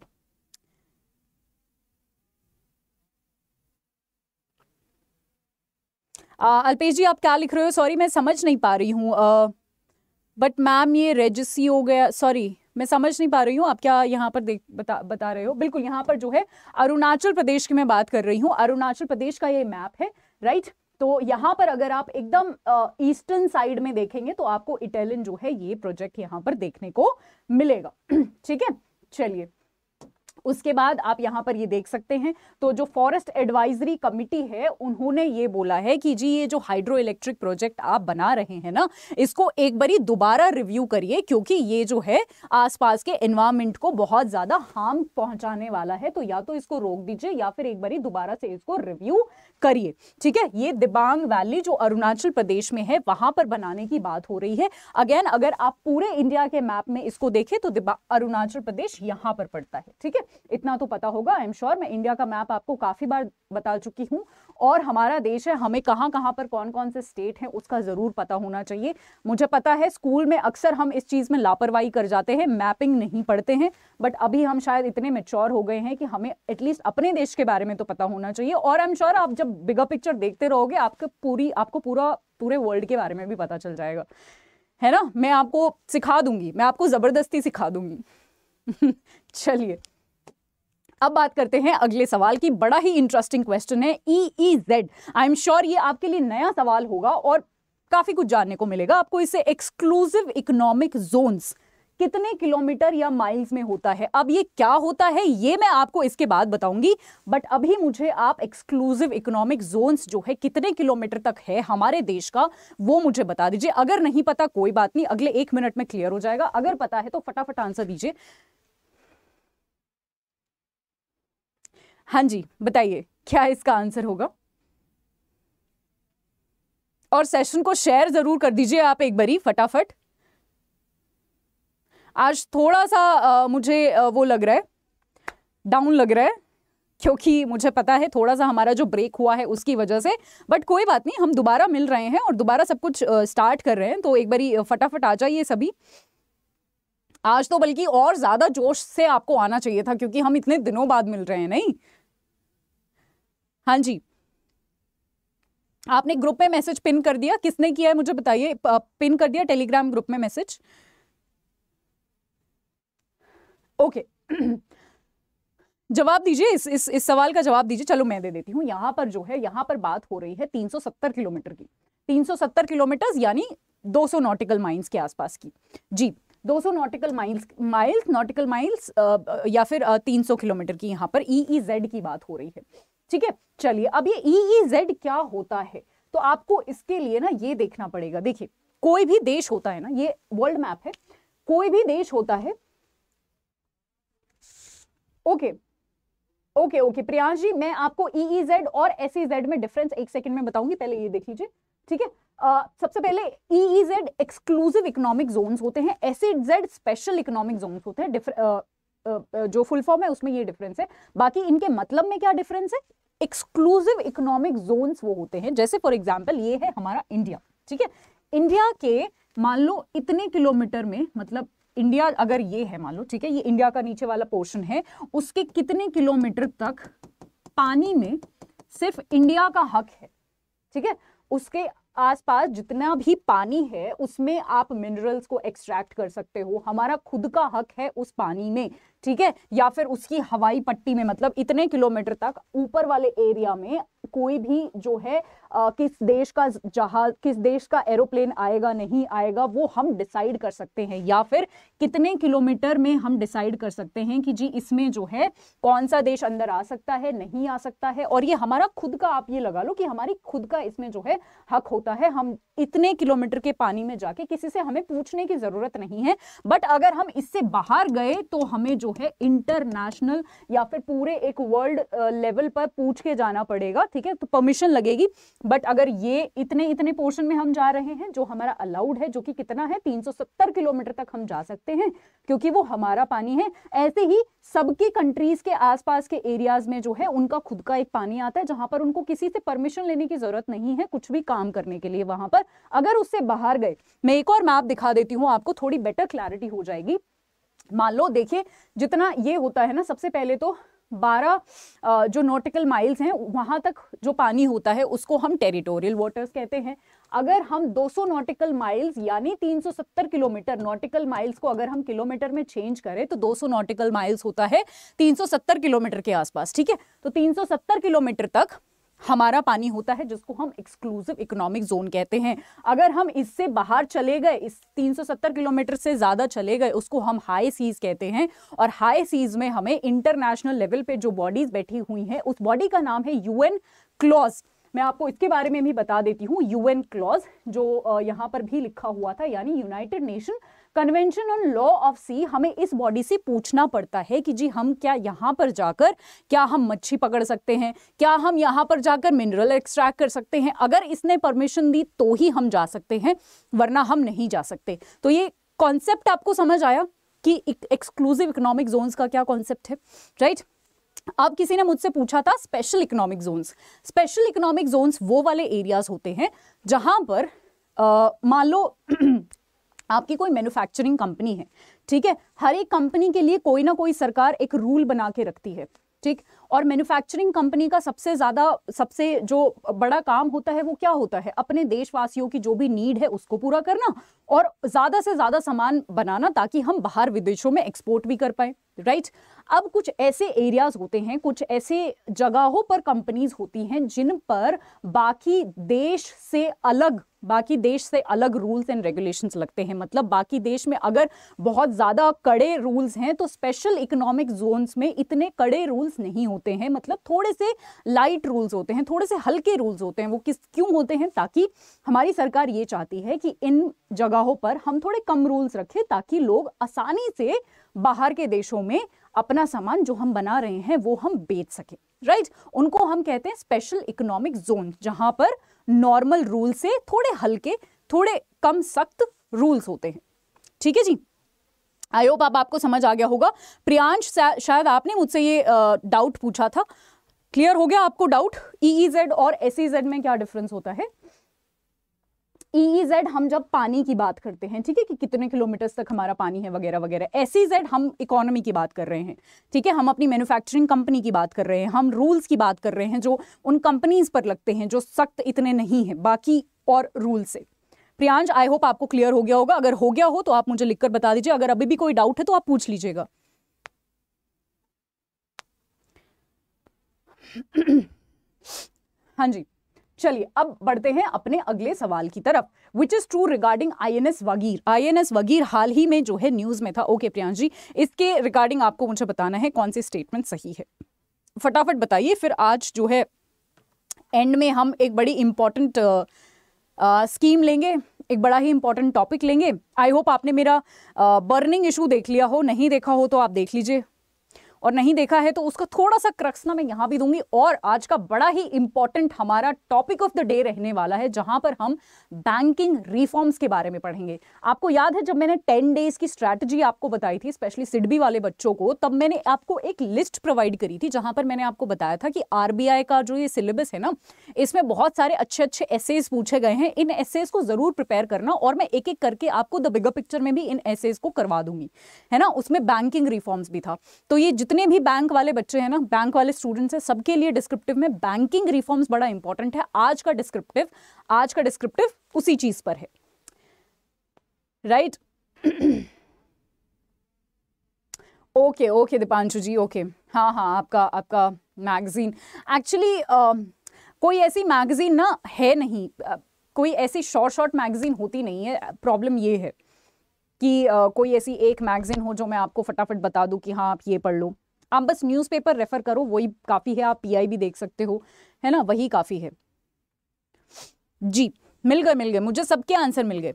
अल्पेश जी आप क्या लिख रहे हो सॉरी मैं समझ नहीं पा रही हूँ बट मैम ये रेजिसी हो गया सॉरी मैं समझ नहीं पा रही हूँ आप क्या यहाँ पर देख बता बता रहे हो बिल्कुल यहाँ पर जो है अरुणाचल प्रदेश की मैं बात कर रही हूँ अरुणाचल प्रदेश का ये मैप है राइट तो यहां पर अगर आप एकदम ईस्टर्न साइड में देखेंगे तो आपको इटालियन जो है ये प्रोजेक्ट यहां पर देखने को मिलेगा ठीक है चलिए उसके बाद आप यहाँ पर ये देख सकते हैं तो जो फॉरेस्ट एडवाइजरी कमिटी है उन्होंने ये बोला है कि जी ये जो हाइड्रो इलेक्ट्रिक प्रोजेक्ट आप बना रहे हैं ना इसको एक बारी दोबारा रिव्यू करिए क्योंकि ये जो है आसपास के एनवायरमेंट को बहुत ज़्यादा हार्म पहुंचाने वाला है तो या तो इसको रोक दीजिए या फिर एक बारी दोबारा से इसको रिव्यू करिए ठीक है ये दिबांग वैली जो अरुणाचल प्रदेश में है वहां पर बनाने की बात हो रही है अगेन अगर आप पूरे इंडिया के मैप में इसको देखें तो अरुणाचल प्रदेश यहाँ पर पड़ता है ठीक है इतना तो पता होगा आई एम श्योर मैं इंडिया का मैप आपको काफ़ी बार बता चुकी हूँ और हमारा देश है हमें कहाँ कहाँ पर कौन कौन से स्टेट हैं उसका ज़रूर पता होना चाहिए मुझे पता है स्कूल में अक्सर हम इस चीज़ में लापरवाही कर जाते हैं मैपिंग नहीं पढ़ते हैं बट अभी हम शायद इतने मेच्योर हो गए हैं कि हमें एटलीस्ट अपने देश के बारे में तो पता होना चाहिए और आई एम श्योर आप जब बिगर पिक्चर देखते रहोगे आपके पूरी आपको पूरा पूरे वर्ल्ड के बारे में भी पता चल जाएगा है ना मैं आपको सिखा दूंगी मैं आपको ज़बरदस्ती सिखा दूंगी चलिए अब बात करते हैं अगले सवाल की बड़ा ही इंटरेस्टिंग क्वेश्चन है E E Z I am sure ये आपके लिए नया सवाल होगा और काफी कुछ जानने को मिलेगा आपको इसे एक्सक्लूसिव इकोनॉमिक जोन्स कितने किलोमीटर या माइल्स में होता है अब ये क्या होता है ये मैं आपको इसके बाद बताऊंगी बट अभी मुझे आप एक्सक्लूसिव इकोनॉमिक जोन्स जो है कितने किलोमीटर तक है हमारे देश का वो मुझे बता दीजिए अगर नहीं पता कोई बात नहीं अगले एक मिनट में क्लियर हो जाएगा अगर पता है तो फटाफट आंसर दीजिए हाँ जी बताइए क्या इसका आंसर होगा और सेशन को शेयर जरूर कर दीजिए आप एक बारी फटाफट आज थोड़ा सा आ, मुझे आ, वो लग रहा है डाउन लग रहा है क्योंकि मुझे पता है थोड़ा सा हमारा जो ब्रेक हुआ है उसकी वजह से बट कोई बात नहीं हम दोबारा मिल रहे हैं और दोबारा सब कुछ स्टार्ट कर रहे हैं तो एक बारी फटाफट आ जाइए सभी आज तो बल्कि और ज़्यादा जोश से आपको आना चाहिए था क्योंकि हम इतने दिनों बाद मिल रहे हैं नहीं हाँ जी आपने ग्रुप में मैसेज पिन कर दिया किसने किया है मुझे बताइए पिन कर दिया टेलीग्राम ग्रुप में मैसेज ओके जवाब दीजिए इस इस इस सवाल का जवाब दीजिए चलो मैं दे देती हूँ यहाँ पर जो है यहाँ पर बात हो रही है 370 किलोमीटर की 370 किलोमीटर यानी 200 नॉटिकल माइल्स के आसपास की जी 200 nautical miles miles nautical miles या फिर 300 किलोमीटर की यहाँ पर ई ई जेड की बात हो रही है ठीक है चलिए अब ये ई e जेड e क्या होता है तो आपको इसके लिए ना ये देखना पड़ेगा देखिए कोई भी देश होता है ना ये वर्ल्ड मैप है कोई भी देश होता है okay okay okay Priyansh ji मैं आपको ई e जेड और एस जेड में डिफरेंस एक सेकंड में बताऊंगी पहले ये देख लीजिए ठीक है सबसे पहले E Z exclusive economic zone होते हैं S Z special economic zone होते हैं जो फुल फॉर्म है उसमें ये डिफरेंस है बाकी इनके मतलब में क्या डिफरेंस है एक्सक्लूसिव इकोनॉमिक जोन्स वो होते हैं जैसे फॉर एग्जाम्पल ये है हमारा इंडिया ठीक है इंडिया के मान लो इतने किलोमीटर में मतलब इंडिया अगर ये है मान लो ठीक है ये इंडिया का नीचे वाला पोर्शन है उसके कितने किलोमीटर तक पानी में सिर्फ इंडिया का हक है ठीक है उसके आसपास जितना भी पानी है उसमें आप मिनरल्स को एक्सट्रैक्ट कर सकते हो हमारा खुद का हक है उस पानी में ठीक है या फिर उसकी हवाई पट्टी में मतलब इतने किलोमीटर तक ऊपर वाले एरिया में कोई भी जो है आ, किस देश का जहाज किस देश का एरोप्लेन आएगा नहीं आएगा वो हम डिसाइड कर सकते हैं या फिर कितने किलोमीटर में हम डिसाइड कर सकते हैं कि जी इसमें जो है कौन सा देश अंदर आ सकता है नहीं आ सकता है और ये हमारा खुद का आप ये लगा लो कि हमारी खुद का इसमें जो है हक होता है हम इतने किलोमीटर के पानी में जाके किसी से हमें पूछने की ज़रूरत नहीं है बट अगर हम इससे बाहर गए तो हमें जो है इंटरनेशनल या फिर पूरे एक वर्ल्ड लेवल पर पूछ के जाना पड़ेगा ठीक है तो परमिशन लगेगी बट अगर ये इतने इतने पोर्शन में हम जा रहे हैं जो हमारा अलाउड है जो कि कितना है 370 किलोमीटर तक हम जा सकते हैं क्योंकि वो हमारा पानी है ऐसे ही सबकी कंट्रीज के आसपास के एरियाज में जो है उनका खुद का एक पानी आता है जहां पर उनको किसी से परमिशन लेने की जरूरत नहीं है कुछ भी काम करने के लिए वहां पर पर अगर उससे बाहर गए मैं एक और मैप दिखा देती हूँ आपको थोड़ी बेटर क्लैरिटी हो जाएगी मान लो देखिए जितना ये होता है ना सबसे पहले तो बारह जो नोटिकल माइल्स हैं वहाँ तक जो पानी होता है उसको हम टेरिटोरियल वाटर्स कहते हैं अगर हम 200 नोटिकल माइल्स यानी 370 किलोमीटर नोटिकल माइल्स को अगर हम किलोमीटर में चेंज करें तो 200 नोटिकल माइल्स होता है 370 किलोमीटर के आसपास ठीक है तो 370 किलोमीटर तक हमारा पानी होता है जिसको हम एक्सक्लूसिव इकोनॉमिक जोन कहते हैं अगर हम इससे बाहर चले गए इस 370 किलोमीटर से ज़्यादा चले गए उसको हम हाई सीज कहते हैं और हाई सीज में हमें इंटरनेशनल लेवल पे जो बॉडीज़ बैठी हुई हैं उस बॉडी का नाम है यूएन क्लॉज मैं आपको इसके बारे में भी बता देती हूँ यूएन क्लॉज जो यहाँ पर भी लिखा हुआ था यानी United Nation convention on law of sea हमें इस बॉडी से पूछना पड़ता है कि जी हम क्या यहाँ पर जाकर क्या हम मच्छी पकड़ सकते हैं क्या हम यहाँ पर जाकर मिनरल एक्सट्रैक्ट कर सकते हैं अगर इसने परमिशन दी तो ही हम जा सकते हैं वरना हम नहीं जा सकते तो ये कॉन्सेप्ट आपको समझ आया कि एक्सक्लूसिव इकोनॉमिक जोन्स का क्या कॉन्सेप्ट है राइट right? अब किसी ने मुझसे पूछा था special economic zones special economic zones वो वाले एरियाज होते हैं जहां पर मान लो आपकी कोई मैन्युफैक्चरिंग कंपनी है ठीक है हर एक कंपनी के लिए कोई ना कोई सरकार एक रूल बना के रखती है ठीक और मैन्युफैक्चरिंग कंपनी का सबसे ज़्यादा सबसे जो बड़ा काम होता है वो क्या होता है अपने देशवासियों की जो भी नीड है उसको पूरा करना और ज़्यादा से ज़्यादा सामान बनाना ताकि हम बाहर विदेशों में एक्सपोर्ट भी कर पाए राइट अब कुछ ऐसे एरियाज होते हैं कुछ ऐसे जगहों पर कंपनीज होती हैं जिन पर बाकी देश से अलग बाकी देश से अलग रूल्स एंड रेगुलेशंस लगते हैं मतलब बाकी देश में अगर बहुत ज़्यादा कड़े रूल्स हैं तो स्पेशल इकोनॉमिक जोन्स में इतने कड़े रूल्स नहीं होते हैं मतलब थोड़े से लाइट रूल्स होते हैं थोड़े से हल्के रूल्स होते हैं वो किस क्यों होते हैं ताकि हमारी सरकार ये चाहती है कि इन जगहों पर हम थोड़े कम रूल्स रखें ताकि लोग आसानी से बाहर के देशों में अपना सामान जो हम बना रहे हैं वो हम बेच सके राइट right? उनको हम कहते हैं स्पेशल इकोनॉमिक जोन जहां पर नॉर्मल रूल से थोड़े हल्के थोड़े कम सख्त रूल्स होते हैं ठीक है जी आई होप आप आपको समझ आ गया होगा प्रियांश शायद आपने मुझसे ये डाउट पूछा था क्लियर हो गया आपको डाउट ई जेड और एस ई जेड में क्या डिफरेंस होता है ई e जेड हम जब पानी की बात करते हैं ठीक है कि कितने किलोमीटर्स तक हमारा पानी है वगैरह वगैरह एस जेड हम इकोनॉमी की बात कर रहे हैं ठीक है हम अपनी मैन्युफैक्चरिंग कंपनी की बात कर रहे हैं हम रूल्स की बात कर रहे हैं जो उन कंपनीज पर लगते हैं जो सख्त इतने नहीं हैं बाकी और रूल्स से प्रियांश आई होप आपको क्लियर हो गया होगा अगर हो गया हो तो आप मुझे लिखकर बता दीजिए अगर अभी भी कोई डाउट है तो आप पूछ लीजिएगा हाँ जी चलिए अब बढ़ते हैं अपने अगले सवाल की तरफ which is true regarding INS Vagir INS Vagir हाल ही में जो है न्यूज में था ओके प्रियांश जी इसके रिगार्डिंग आपको मुझे बताना है कौन सी स्टेटमेंट सही है फटाफट बताइए फिर आज जो है एंड में हम एक बड़ी इंपॉर्टेंट स्कीम लेंगे एक बड़ा ही इंपॉर्टेंट टॉपिक लेंगे आई होप आपने मेरा बर्निंग इशू देख लिया हो नहीं देखा हो तो आप देख लीजिए और नहीं देखा है तो उसका थोड़ा सा क्रक्स ना मैं यहां भी दूंगी और आज का बड़ा ही इंपॉर्टेंट हमारा टॉपिक ऑफ द डे रहने वाला है जहां पर हम बैंकिंग रिफॉर्म्स के बारे में पढ़ेंगे आपको याद है जब मैंने टेन डेज की स्ट्रैटेजी आपको बताई थी स्पेशली सिडबी वाले बच्चों को तब मैंने आपको एक लिस्ट प्रोवाइड करी थी जहां पर मैंने आपको बताया था कि आरबीआई का जो ये सिलेबस है ना इसमें बहुत सारे अच्छे अच्छे एसेज पूछे गए हैं इन एसेज को जरूर प्रिपेयर करना और मैं एक एक करके आपको द बिगर पिक्चर में भी इन एसेज को करवा दूंगी है ना उसमें बैंकिंग रिफॉर्म्स भी था तो ये जितने जितने भी बैंक वाले बच्चे हैं ना बैंक वाले स्टूडेंट्स हैं सबके लिए डिस्क्रिप्टिव में बैंकिंग रिफॉर्म्स बड़ा इंपॉर्टेंट है आज का डिस्क्रिप्टिव आज का डिस्क्रिप्टिव उसी चीज पर है right okay okay Dipanshu ji okay हाँ हाँ आपका आपका मैगजीन एक्चुअली uh, कोई ऐसी मैगजीन ना है नहीं uh, कोई ऐसी शॉर्ट शॉर्ट मैगजीन होती नहीं है प्रॉब्लम ये है कि uh, कोई ऐसी एक मैगजीन हो जो मैं आपको फटाफट बता दूं कि हाँ आप ये पढ़ लो आप बस न्यूज़पेपर रेफर करो वही काफ़ी है आप पीआई भी देख सकते हो है ना वही काफ़ी है जी मिल गए मिल गए मुझे सबके आंसर मिल गए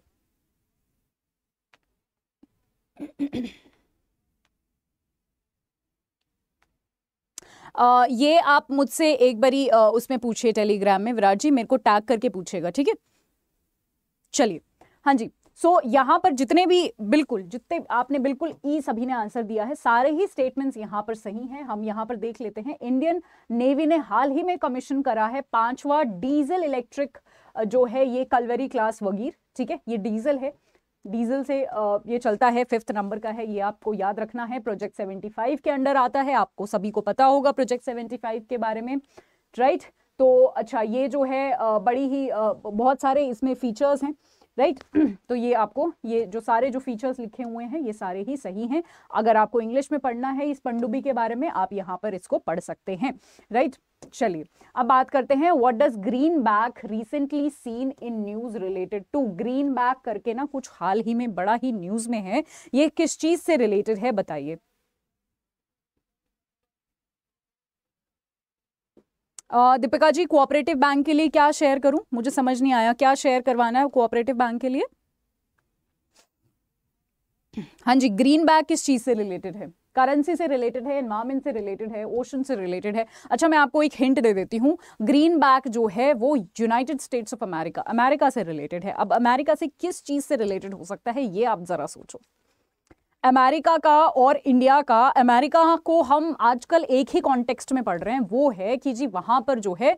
आ, ये आप मुझसे एक बारी उसमें पूछिए टेलीग्राम में विराट जी मेरे को टैग करके पूछेगा ठीक है चलिए हाँ जी सो so, यहाँ पर जितने भी बिल्कुल जितने आपने बिल्कुल ई सभी ने आंसर दिया है सारे ही स्टेटमेंट्स यहाँ पर सही हैं हम यहाँ पर देख लेते हैं इंडियन नेवी ने हाल ही में कमीशन करा है पांचवा डीजल इलेक्ट्रिक जो है ये कलवरी क्लास वगीर ठीक है ये डीजल है डीजल से ये चलता है फिफ्थ नंबर का है ये आपको याद रखना है प्रोजेक्ट सेवेंटी के अंडर आता है आपको सभी को पता होगा प्रोजेक्ट सेवेंटी के बारे में राइट तो अच्छा ये जो है बड़ी ही बहुत सारे इसमें फीचर्स हैं राइट right? तो ये आपको ये जो सारे जो फीचर्स लिखे हुए हैं ये सारे ही सही हैं अगर आपको इंग्लिश में पढ़ना है इस पंडुबी के बारे में आप यहाँ पर इसको पढ़ सकते हैं राइट right? चलिए अब बात करते हैं what does greenback recently seen in news related to greenback करके ना कुछ हाल ही में बड़ा ही न्यूज में है ये किस चीज से रिलेटेड है बताइए दीपिका जी कोऑपरेटिव बैंक के लिए क्या शेयर करूं मुझे समझ नहीं आया क्या शेयर करवाना है कोऑपरेटिव बैंक के लिए हाँ जी ग्रीन बैग किस चीज़ से रिलेटेड है करेंसी से रिलेटेड है इन्वायरमेंट से रिलेटेड है ओशन से रिलेटेड है अच्छा मैं आपको एक हिंट दे देती हूँ ग्रीन बैग जो है वो United States of America America से रिलेटेड है अब अमेरिका से किस चीज़ से रिलेटेड हो सकता है ये आप ज़रा सोचो अमेरिका का और इंडिया का अमेरिका को हम आजकल एक ही कॉन्टेक्स्ट में पढ़ रहे हैं वो है कि जी वहां पर जो है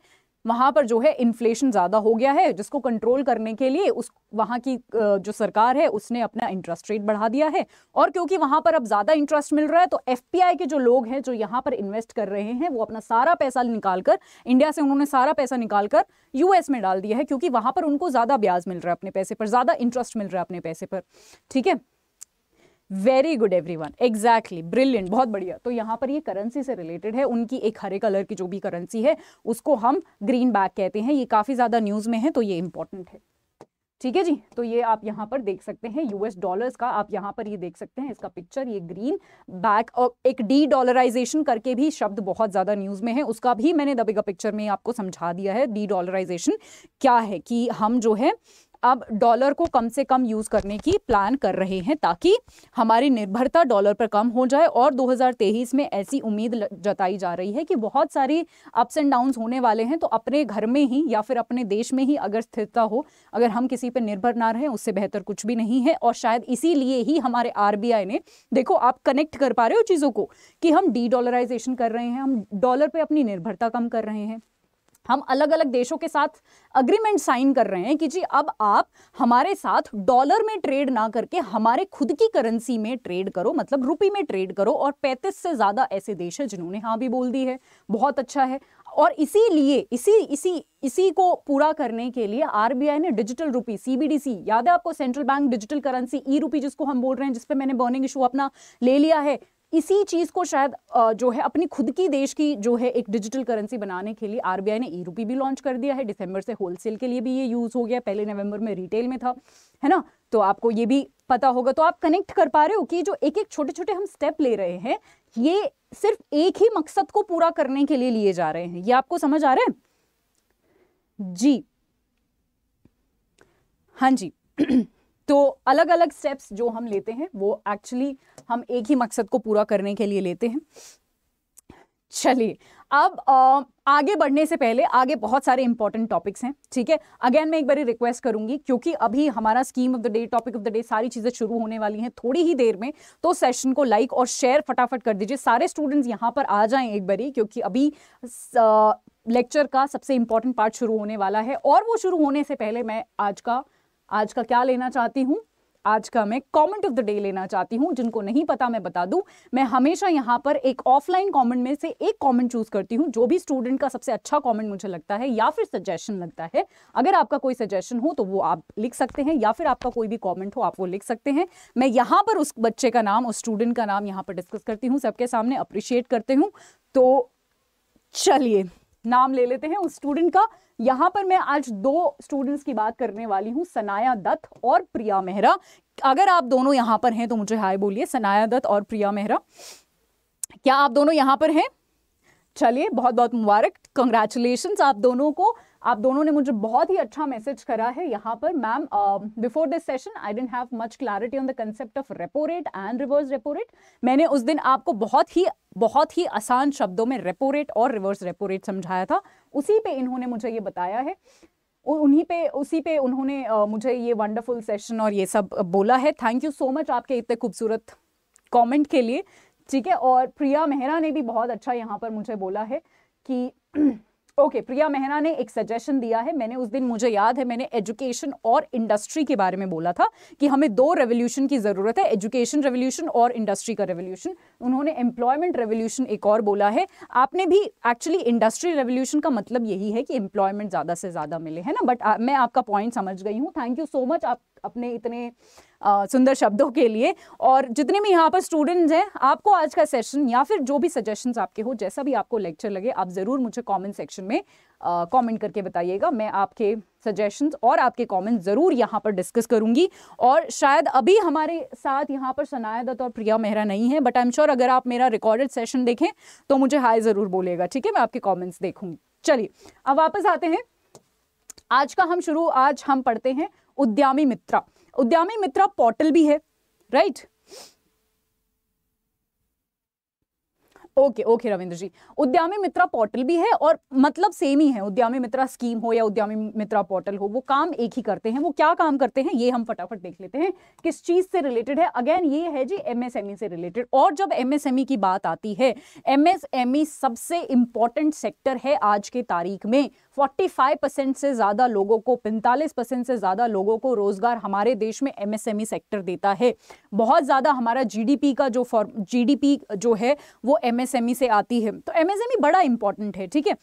वहां पर जो है इन्फ्लेशन ज़्यादा हो गया है जिसको कंट्रोल करने के लिए उस वहाँ की जो सरकार है उसने अपना इंटरेस्ट रेट बढ़ा दिया है और क्योंकि वहां पर अब ज़्यादा इंटरेस्ट मिल रहा है तो एफ के जो लोग हैं जो यहाँ पर इन्वेस्ट कर रहे हैं वो अपना सारा पैसा निकालकर इंडिया से उन्होंने सारा पैसा निकाल कर यूएस में डाल दिया है क्योंकि वहां पर उनको ज़्यादा ब्याज मिल रहा है अपने पैसे पर ज़्यादा इंटरेस्ट मिल रहा है अपने पैसे पर ठीक है very good everyone exactly brilliant बहुत बढ़िया तो यहाँ पर ये करेंसी से रिलेटेड है उनकी एक हरे कलर की जो भी करेंसी है उसको हम ग्रीन बैक कहते हैं ये काफ़ी ज़्यादा न्यूज़ में है तो ये इंपॉर्टेंट है ठीक है जी तो ये आप यहाँ पर देख सकते हैं यूएस डॉलर्स का आप यहाँ पर ये देख सकते हैं इसका पिक्चर ये ग्रीन बैक और एक डी डॉलराइजेशन करके भी शब्द बहुत ज़्यादा न्यूज़ में है उसका भी मैंने दबेगा पिक्चर में आपको समझा दिया है डी डॉलराइजेशन क्या है कि हम जो है अब डॉलर को कम से कम यूज़ करने की प्लान कर रहे हैं ताकि हमारी निर्भरता डॉलर पर कम हो जाए और 2023 में ऐसी उम्मीद जताई जा रही है कि बहुत सारी अप्स एंड डाउन्स होने वाले हैं तो अपने घर में ही या फिर अपने देश में ही अगर स्थिरता हो अगर हम किसी पर निर्भर ना रहे उससे बेहतर कुछ भी नहीं है और शायद इसीलिए ही हमारे आर ने देखो आप कनेक्ट कर पा रहे हो चीज़ों को कि हम डी डॉलराइजेशन कर रहे हैं हम डॉलर पर अपनी निर्भरता कम कर रहे हैं हम अलग अलग देशों के साथ अग्रीमेंट साइन कर रहे हैं कि जी अब आप हमारे साथ डॉलर में ट्रेड ना करके हमारे खुद की करेंसी में ट्रेड करो मतलब रुपी में ट्रेड करो और 35 से ज़्यादा ऐसे देश हैं जिन्होंने हाँ भी बोल दी है बहुत अच्छा है और इसीलिए इसी इसी इसी को पूरा करने के लिए आरबीआई ने डिजिटल रुपी सीबीडीसी याद है आपको central bank digital currency E rupee जिसको हम बोल रहे हैं जिसपे मैंने बर्निंग इशू अपना ले लिया है इसी चीज़ को शायद जो है अपनी खुद की देश की जो है एक डिजिटल करेंसी बनाने के लिए आरबीआई ने ई रूपी भी लॉन्च कर दिया है दिसंबर से होलसेल के लिए भी ये यूज़ हो गया पहले नवंबर में रिटेल में था है ना तो आपको ये भी पता होगा तो आप कनेक्ट कर पा रहे हो कि जो एक एक छोटे छोटे हम स्टेप ले रहे हैं ये सिर्फ एक ही मकसद को पूरा करने के लिए लिए जा रहे हैं ये आपको समझ आ रहा है जी हाँ जी तो अलग अलग स्टेप्स जो हम लेते हैं वो एक्चुअली हम एक ही मकसद को पूरा करने के लिए लेते हैं चलिए अब आ, आगे बढ़ने से पहले आगे बहुत सारे इंपॉर्टेंट टॉपिक्स हैं ठीक है अगेन मैं एक बार रिक्वेस्ट करूंगी क्योंकि अभी हमारा scheme of the day topic of the day सारी चीज़ें शुरू होने वाली हैं थोड़ी ही देर में तो सेशन को लाइक और शेयर फटाफट कर दीजिए सारे स्टूडेंट्स यहाँ पर आ जाएं एक बारी क्योंकि अभी लेक्चर का सबसे इंपॉर्टेंट पार्ट शुरू होने वाला है और वो शुरू होने से पहले मैं आज का आज का क्या लेना चाहती हूँ आज का मैं कमेंट ऑफ द डे लेना चाहती हूँ जिनको नहीं पता मैं बता दूं मैं हमेशा यहाँ पर एक ऑफलाइन कमेंट में से एक कमेंट चूज करती हूँ जो भी स्टूडेंट का सबसे अच्छा कमेंट मुझे लगता है या फिर सजेशन लगता है अगर आपका कोई सजेशन हो तो वो आप लिख सकते हैं या फिर आपका कोई भी कॉमेंट हो आप वो लिख सकते हैं मैं यहाँ पर उस बच्चे का नाम उस स्टूडेंट का नाम यहाँ पर डिस्कस करती हूँ सबके सामने अप्रिशिएट करती हूँ तो चलिए नाम ले लेते हैं उस स्टूडेंट का यहां पर मैं आज दो स्टूडेंट्स की बात करने वाली हूं सनाया दत्त और प्रिया मेहरा अगर आप दोनों यहां पर हैं तो मुझे हाय बोलिए सनाया दत्त और प्रिया मेहरा क्या आप दोनों यहां पर हैं चलिए बहुत बहुत मुबारक कंग्रेचुलेशन आप दोनों को आप दोनों ने मुझे बहुत ही अच्छा मैसेज करा है यहाँ पर ma'am before this session I didn't have much clarity on the concept of repo rate and reverse repo rate मैंने उस दिन आपको बहुत ही बहुत ही आसान शब्दों में रेपो रेट और रिवर्स रेपो रेट समझाया था उसी पे इन्होंने मुझे ये बताया है उन्हीं पे उसी पे उन्होंने uh, मुझे ये वंडरफुल सेशन और ये सब बोला है थैंक यू सो मच आपके इतने खूबसूरत कॉमेंट के लिए ठीक है और प्रिया मेहरा ने भी बहुत अच्छा यहाँ पर मुझे बोला है कि ओके okay, प्रिया मेहरा ने एक सजेशन दिया है मैंने उस दिन मुझे याद है मैंने एजुकेशन और इंडस्ट्री के बारे में बोला था कि हमें दो रेवोल्यूशन की ज़रूरत है एजुकेशन रेवोल्यूशन और इंडस्ट्री का रेवोल्यूशन उन्होंने एम्प्लॉयमेंट रेवोल्यूशन एक और बोला है आपने भी एक्चुअली इंडस्ट्री रेवोल्यूशन का मतलब यही है कि एम्प्लॉयमेंट ज़्यादा से ज़्यादा मिले है ना बट मैं आपका पॉइंट समझ गई हूँ थैंक यू सो मच आप अपने इतने सुंदर शब्दों के लिए और जितने भी यहाँ पर स्टूडेंट्स हैं आपको आज का सेशन या फिर जो भी सजेशंस आपके हो जैसा भी आपको लेक्चर लगे आप ज़रूर मुझे कमेंट सेक्शन में कमेंट करके बताइएगा मैं आपके सजेशंस और आपके कमेंट ज़रूर यहाँ पर डिस्कस करूँगी और शायद अभी हमारे साथ यहाँ पर सनाया दत्त और प्रिया मेहरा नहीं है बट आई एम श्योर अगर आप मेरा रिकॉर्डेड सेशन देखें तो मुझे हाई ज़रूर बोलेगा ठीक है मैं आपके कॉमेंट्स देखूँगी चलिए अब वापस आते हैं आज का हम शुरू आज हम पढ़ते हैं उद्यामी मित्रा उद्यामी मित्रा पोर्टल भी है right right? Okay okay Ravindra ji Udyami Mitra portal भी है और मतलब सेम ही है उद्यामी मित्रा स्कीम हो या उद्यामी मित्रा पोर्टल हो वो काम एक ही करते हैं वो क्या काम करते हैं ये हम फटाफट देख लेते हैं किस चीज से रिलेटेड है अगेन ये है जी एमएसएमई e से रिलेटेड और जब एमएसएमई e की बात आती है एमएसएमई e सबसे इंपॉर्टेंट सेक्टर है आज के तारीख में 45 परसेंट से ज़्यादा लोगों को 45 परसेंट से ज़्यादा लोगों को रोज़गार हमारे देश में एमएसएमई सेक्टर देता है बहुत ज़्यादा हमारा जीडीपी का जो फॉर्म जीडीपी जो है वो एम एमएसएमई e से आती है तो एमएसएमई e बड़ा इंपॉर्टेंट है ठीक है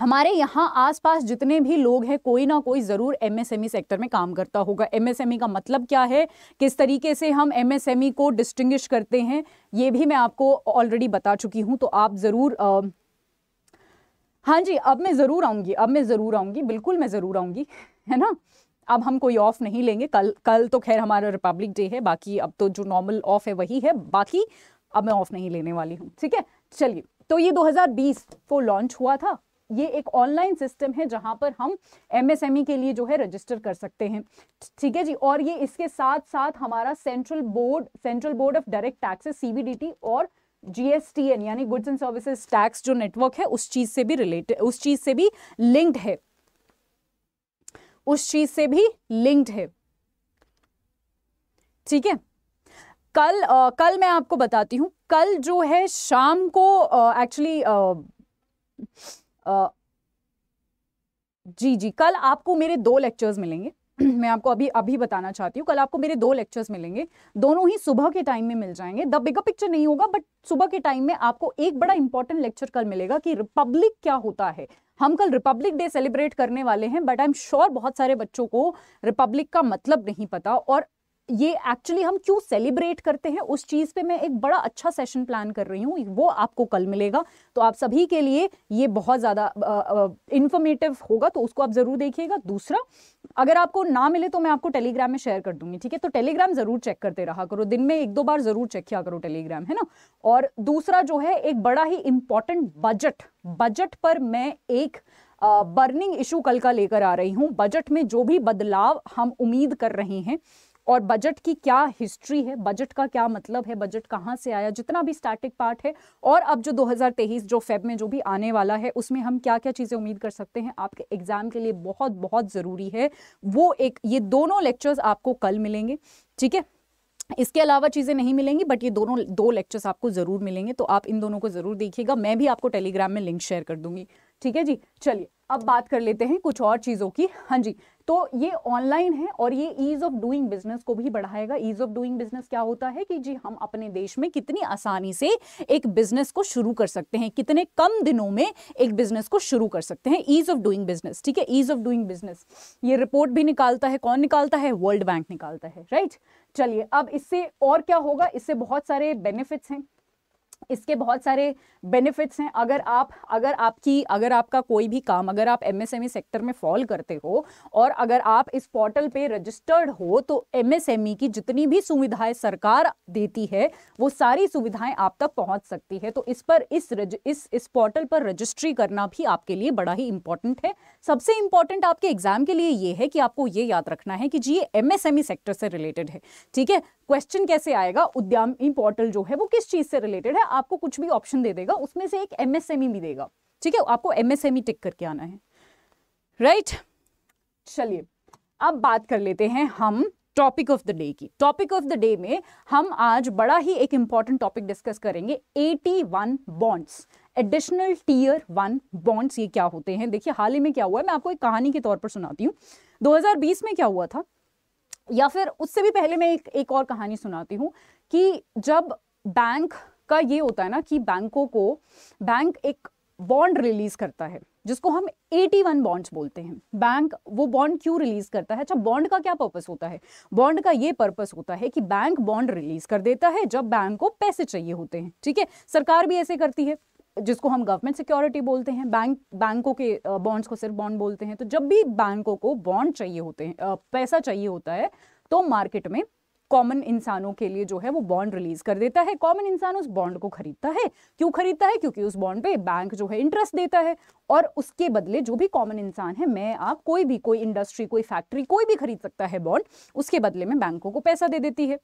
हमारे यहाँ आसपास जितने भी लोग हैं कोई ना कोई ज़रूर एमएसएमई सेक्टर में काम करता होगा एमएसएमई e का मतलब क्या है किस तरीके से हम एमएसएमई को डिस्टिंग्विश करते हैं ये भी मैं आपको ऑलरेडी बता चुकी हूँ तो आप ज़रूर हाँ जी अब मैं ज़रूर आऊँगी अब मैं ज़रूर आऊँगी बिल्कुल मैं ज़रूर आऊँगी है ना अब हम कोई ऑफ नहीं लेंगे कल कल तो खैर हमारा रिपब्लिक डे है बाकी अब तो जो नॉर्मल ऑफ है वही है बाकी अब मैं ऑफ नहीं लेने वाली हूँ ठीक है चलिए तो ये 2020 को लॉन्च हुआ था ये एक ऑनलाइन सिस्टम है जहां पर हम एमएसएमई e के लिए जो है रजिस्टर कर सकते हैं ठीक है जी और ये इसके साथ साथ हमारा central board central board of direct taxes CBDT और जीएसटीएन यानी गुड्स एंड सर्विसेज टैक्स जो नेटवर्क है उस चीज से भी रिलेटेड उस चीज से भी लिंक्ड है उस चीज से भी लिंक्ड है ठीक है कल आ, कल मैं आपको बताती हूँ कल जो है शाम को एक्चुअली जी जी कल आपको मेरे दो लेक्चर्स मिलेंगे मैं आपको अभी अभी बताना चाहती हूँ कल आपको मेरे दो लेक्चर्स मिलेंगे दोनों ही सुबह के टाइम में मिल जाएंगे द बिगर पिक्चर नहीं होगा बट सुबह के टाइम में आपको एक बड़ा इंपॉर्टेंट लेक्चर कल मिलेगा कि रिपब्लिक क्या होता है हम कल रिपब्लिक डे सेलिब्रेट करने वाले हैं बट आई एम श्योर बहुत सारे बच्चों को रिपब्लिक का मतलब नहीं पता और ये एक्चुअली हम क्यों सेलिब्रेट करते हैं उस चीज़ पे मैं एक बड़ा अच्छा सेशन प्लान कर रही हूँ वो आपको कल मिलेगा तो आप सभी के लिए ये बहुत ज़्यादा इंफॉर्मेटिव होगा तो उसको आप ज़रूर देखिएगा दूसरा अगर आपको ना मिले तो मैं आपको टेलीग्राम में शेयर कर दूंगी ठीक है तो टेलीग्राम ज़रूर चेक करते रहा करो दिन में एक दो बार ज़रूर चेक किया करो टेलीग्राम है ना और दूसरा जो है एक बड़ा ही इम्पॉर्टेंट बजट बजट पर मैं एक बर्निंग इशू कल का लेकर आ रही हूँ बजट में जो भी बदलाव हम उम्मीद कर रहे हैं और बजट की क्या हिस्ट्री है बजट का क्या मतलब है बजट कहाँ से आया जितना भी स्टैटिक पार्ट है और अब जो 2023 जो फेब में जो भी आने वाला है उसमें हम क्या क्या चीज़ें उम्मीद कर सकते हैं आपके एग्जाम के लिए बहुत बहुत ज़रूरी है वो एक ये दोनों लेक्चर्स आपको कल मिलेंगे ठीक है इसके अलावा चीज़ें नहीं मिलेंगी बट ये दोनों दो लेक्चर्स आपको ज़रूर मिलेंगे तो आप इन दोनों को ज़रूर देखिएगा मैं भी आपको टेलीग्राम में लिंक शेयर कर दूंगी ठीक है जी चलिए अब बात कर लेते हैं कुछ और चीज़ों की हाँ जी तो ये ऑनलाइन है और ये ईज़ ऑफ डूइंग बिजनेस को भी बढ़ाएगा ईज़ ऑफ डूइंग बिजनेस क्या होता है कि जी हम अपने देश में कितनी आसानी से एक बिजनेस को शुरू कर सकते हैं कितने कम दिनों में एक बिजनेस को शुरू कर सकते हैं ईज़ ऑफ डूइंग बिजनेस ठीक है ईज़ ऑफ डूइंग बिजनेस ये रिपोर्ट भी निकालता है कौन निकालता है वर्ल्ड बैंक निकालता है राइट चलिए अब इससे और क्या होगा इससे बहुत सारे बेनिफिट्स हैं इसके बहुत सारे बेनिफिट्स हैं अगर आप अगर आपकी अगर आपका कोई भी काम अगर आप एमएसएमई सेक्टर e में फॉल करते हो और अगर आप इस पोर्टल पे रजिस्टर्ड हो तो एमएसएमई e की जितनी भी सुविधाएं सरकार देती है वो सारी सुविधाएं आप तक पहुंच सकती है तो इस पर इस रज, इस इस पोर्टल पर रजिस्ट्री करना भी आपके लिए बड़ा ही इंपॉर्टेंट है सबसे इंपॉर्टेंट आपके एग्जाम के लिए ये है कि आपको ये याद रखना है कि जी ये एमएसएमई सेक्टर e से रिलेटेड है ठीक है क्वेश्चन कैसे आएगा उद्यमी पोर्टल जो है वो किस चीज से रिलेटेड है आपको कुछ भी ऑप्शन दे देगा उसमें से एक एमएसएमई e भी देगा ठीक है आपको एमएसएमई टिक e करके आना है राइट right? चलिए अब बात कर लेते हैं हम टॉपिक ऑफ द डे की टॉपिक ऑफ द डे में हम आज बड़ा ही एक इंपॉर्टेंट टॉपिक डिस्कस करेंगे 81 bonds additional tier one bonds ये क्या होते हैं देखिए हाल ही में क्या हुआ है मैं आपको एक कहानी के तौर पर सुनाती हूँ 2020 में क्या हुआ था या फिर उससे भी पहले मैं एक एक और कहानी सुनाती हूँ कि जब बैंक का ये होता है ना कि बैंकों को बैंक एक बॉन्ड रिलीज करता है जिसको हम 81 बॉन्ड्स बोलते हैं बैंक वो बॉन्ड क्यों रिलीज करता है अच्छा बॉन्ड का क्या पर्पस होता है बॉन्ड का ये पर्पस होता है कि बैंक बॉन्ड रिलीज कर देता है जब बैंक को पैसे चाहिए होते हैं ठीक है सरकार भी ऐसे करती है जिसको हम गवर्नमेंट सिक्योरिटी बोलते हैं बैंक बैंकों के बॉन्ड्स को सिर्फ बॉन्ड बोलते हैं तो जब भी बैंकों को बॉन्ड चाहिए होते हैं पैसा चाहिए होता है तो मार्केट में कॉमन इंसानों के लिए जो है वो बॉन्ड रिलीज कर देता है कॉमन इंसान उस बॉन्ड को खरीदता है क्यों खरीदता है क्योंकि उस बॉन्ड पे बैंक जो है इंटरेस्ट देता है और उसके बदले जो भी कॉमन इंसान है मैं आप कोई भी कोई इंडस्ट्री कोई फैक्ट्री कोई भी खरीद सकता है बॉन्ड उसके बदले में बैंकों को पैसा दे देती है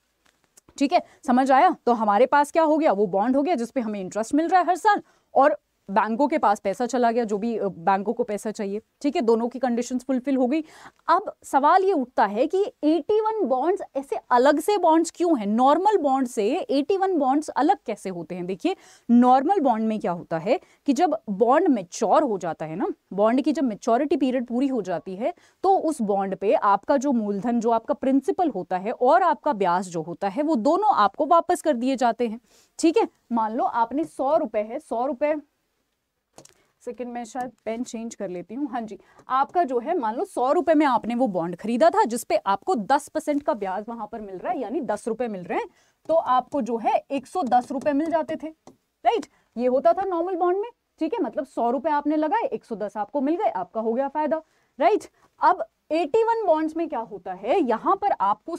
ठीक है समझ आया तो हमारे पास क्या हो गया वो बॉन्ड हो गया जिसपे हमें इंटरेस्ट मिल रहा है हर साल और बैंकों के पास पैसा चला गया जो भी बैंकों को पैसा चाहिए ठीक है दोनों की कंडीशंस फुलफिल हो गई अब सवाल ये उठता है कि 81 बॉन्ड्स ऐसे अलग से बॉन्ड्स क्यों हैं नॉर्मल बॉन्ड से 81 बॉन्ड्स अलग कैसे होते हैं देखिए नॉर्मल बॉन्ड में क्या होता है कि जब बॉन्ड मेच्योर हो जाता है ना बॉन्ड की जब मेच्योरिटी पीरियड पूरी हो जाती है तो उस बॉन्ड पे आपका जो मूलधन जो आपका प्रिंसिपल होता है और आपका ब्याज जो होता है वो दोनों आपको वापस कर दिए जाते हैं ठीक है मान लो आपने सौ रुपए है सौ रुपए सेकंड मैं शायद पेन चेंज कर लेती हूँ हाँ जी आपका जो है मान लो सौ रुपए में आपने वो बॉन्ड खरीदा था जिसपे आपको दस परसेंट का ब्याज वहां पर मिल रहा है यानी दस रुपए मिल रहे हैं तो आपको जो है एक सौ दस रुपए मिल जाते थे राइट ये होता था नॉर्मल बॉन्ड में ठीक है मतलब सौ रुपए आपने लगाए एक सौ दस आपको मिल गए आपका हो गया फायदा राइट अब 81 बॉन्ड्स में क्या होता है यहाँ पर आपको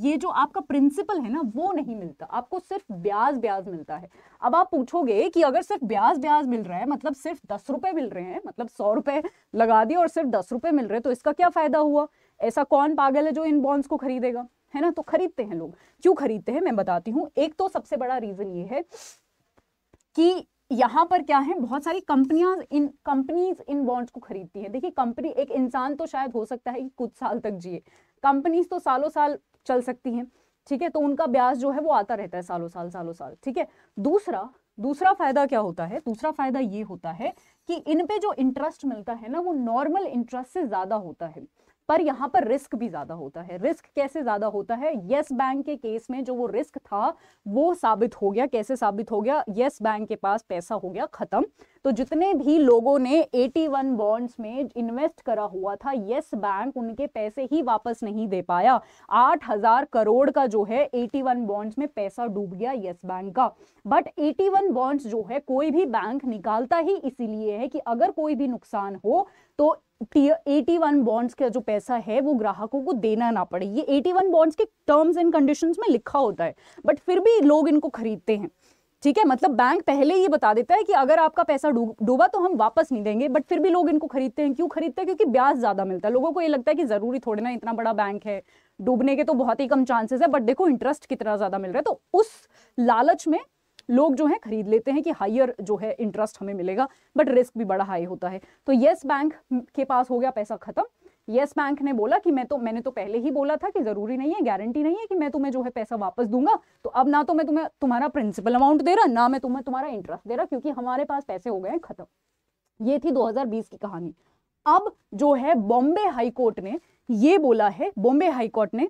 ये जो आपका प्रिंसिपल है ना वो नहीं मिलता आपको सिर्फ ब्याज ब्याज मिलता है अब आप पूछोगे कि अगर सिर्फ ब्याज ब्याज मिल रहा है मतलब सिर्फ दस रुपए मिल रहे हैं मतलब सौ रुपए लगा दिए और सिर्फ दस रुपए मिल रहे हैं तो इसका क्या फायदा हुआ ऐसा कौन पागल है जो इन बॉन्ड्स को खरीदेगा है ना तो खरीदते हैं लोग क्यों खरीदते हैं मैं बताती हूँ एक तो सबसे बड़ा रीजन ये है कि यहाँ पर क्या है बहुत सारी कंपनियां इन कंपनीज इन बॉन्ड्स को खरीदती हैं देखिए कंपनी एक इंसान तो शायद हो सकता है कि कुछ साल तक जिए कंपनीज तो सालों साल चल सकती हैं ठीक है तो उनका ब्याज जो है वो आता रहता है सालों साल सालों साल ठीक है दूसरा दूसरा फायदा क्या होता है दूसरा फायदा ये होता है कि इनपे जो इंटरेस्ट मिलता है ना वो नॉर्मल इंटरेस्ट से ज्यादा होता है पर यहां पर रिस्क भी ज्यादा होता है रिस्क कैसे ज्यादा होता है यस बैंक के केस में जो वो रिस्क था वो साबित हो गया कैसे साबित हो गया येस बैंक के पास पैसा हो गया खत्म तो जितने भी लोगों ने 81 बॉन्ड्स में इन्वेस्ट करा हुआ था यस बैंक उनके पैसे ही वापस नहीं दे पाया 8000 करोड़ का जो है 81 बॉन्ड्स में पैसा डूब गया यस बैंक का बट 81 बॉन्ड्स जो है कोई भी बैंक निकालता ही इसीलिए है कि अगर कोई भी नुकसान हो तो एटी वन बॉन्ड्स का जो पैसा है वो ग्राहकों को देना ना पड़े ये एटी वन बॉन्ड्स के टर्म्स एंड कंडीशंस में लिखा होता है बट फिर भी लोग इनको खरीदते हैं ठीक है मतलब बैंक पहले ये बता देता है कि अगर आपका पैसा डूबा तो हम वापस नहीं देंगे बट फिर भी लोग इनको खरीदते हैं क्यों खरीदते हैं क्योंकि ब्याज ज़्यादा मिलता है लोगों को ये लगता है कि ज़रूरी थोड़े ना इतना बड़ा बैंक है डूबने के तो बहुत ही कम चांसेस है बट देखो इंटरेस्ट कितना ज़्यादा मिल रहा है तो उस लालच में लोग जो है खरीद लेते हैं कि हायर जो है इंटरेस्ट हमें मिलेगा बट रिस्क भी बड़ा हाई होता है तो येस बैंक के पास हो गया पैसा खत्म येस बैंक ने बोला कि मैं तो मैंने तो पहले ही बोला था कि जरूरी नहीं है गारंटी नहीं है कि मैं तुम्हें जो है पैसा वापस दूंगा तो अब ना तो मैं तुम्हें तुम्हारा प्रिंसिपल अमाउंट दे रहा ना मैं तुम्हें तुम्हारा इंटरेस्ट दे रहा क्योंकि हमारे पास पैसे हो गए हैं खत्म ये थी 2020 की कहानी अब जो है बॉम्बे हाईकोर्ट ने ये बोला है बॉम्बे हाईकोर्ट ने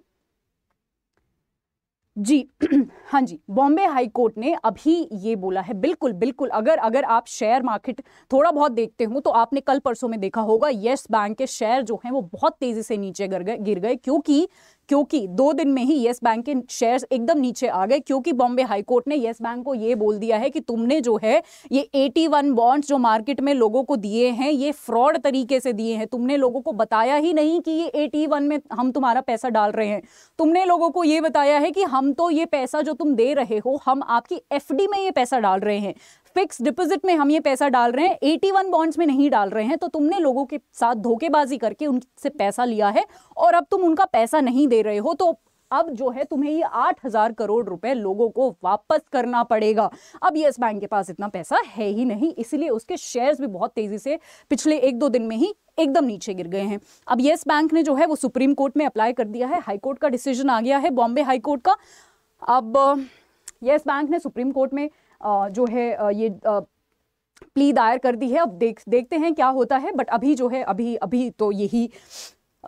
जी हाँ जी बॉम्बे हाई कोर्ट ने अभी ये बोला है बिल्कुल बिल्कुल अगर अगर आप शेयर मार्केट थोड़ा बहुत देखते हो तो आपने कल परसों में देखा होगा येस बैंक के शेयर जो हैं वो बहुत तेजी से नीचे गिर गए गिर गए क्योंकि क्योंकि दो दिन में ही येस बैंक के शेयर्स एकदम नीचे आ गए क्योंकि बॉम्बे हाईकोर्ट ने येस बैंक को यह बोल दिया है कि तुमने जो है ये 81 बॉन्ड्स जो मार्केट में लोगों को दिए हैं ये फ्रॉड तरीके से दिए हैं तुमने लोगों को बताया ही नहीं कि ये 81 में हम तुम्हारा पैसा डाल रहे हैं तुमने लोगों को ये बताया है कि हम तो ये पैसा जो तुम दे रहे हो हम आपकी एफ में ये पैसा डाल रहे हैं फिक्स डिपॉजिट में हम ये पैसा डाल रहे हैं 81 बॉन्ड्स में नहीं डाल रहे हैं तो तुमने लोगों के साथ धोखेबाजी करके उनसे पैसा लिया है और अब तुम उनका पैसा नहीं दे रहे हो तो अब जो है तुम्हें ये आठ हजार करोड़ रुपए लोगों को वापस करना पड़ेगा अब यस बैंक के पास इतना पैसा है ही नहीं इसलिए उसके शेयर्स भी बहुत तेजी से पिछले एक दो दिन में ही एकदम नीचे गिर गए हैं अब यस बैंक ने जो है वो सुप्रीम कोर्ट में अप्लाई कर दिया है हाईकोर्ट का डिसीजन आ गया है बॉम्बे हाईकोर्ट का अब यस बैंक ने सुप्रीम कोर्ट में जो है ये प्ली दायर कर दी है अब देख देखते हैं क्या होता है बट अभी जो है अभी अभी तो यही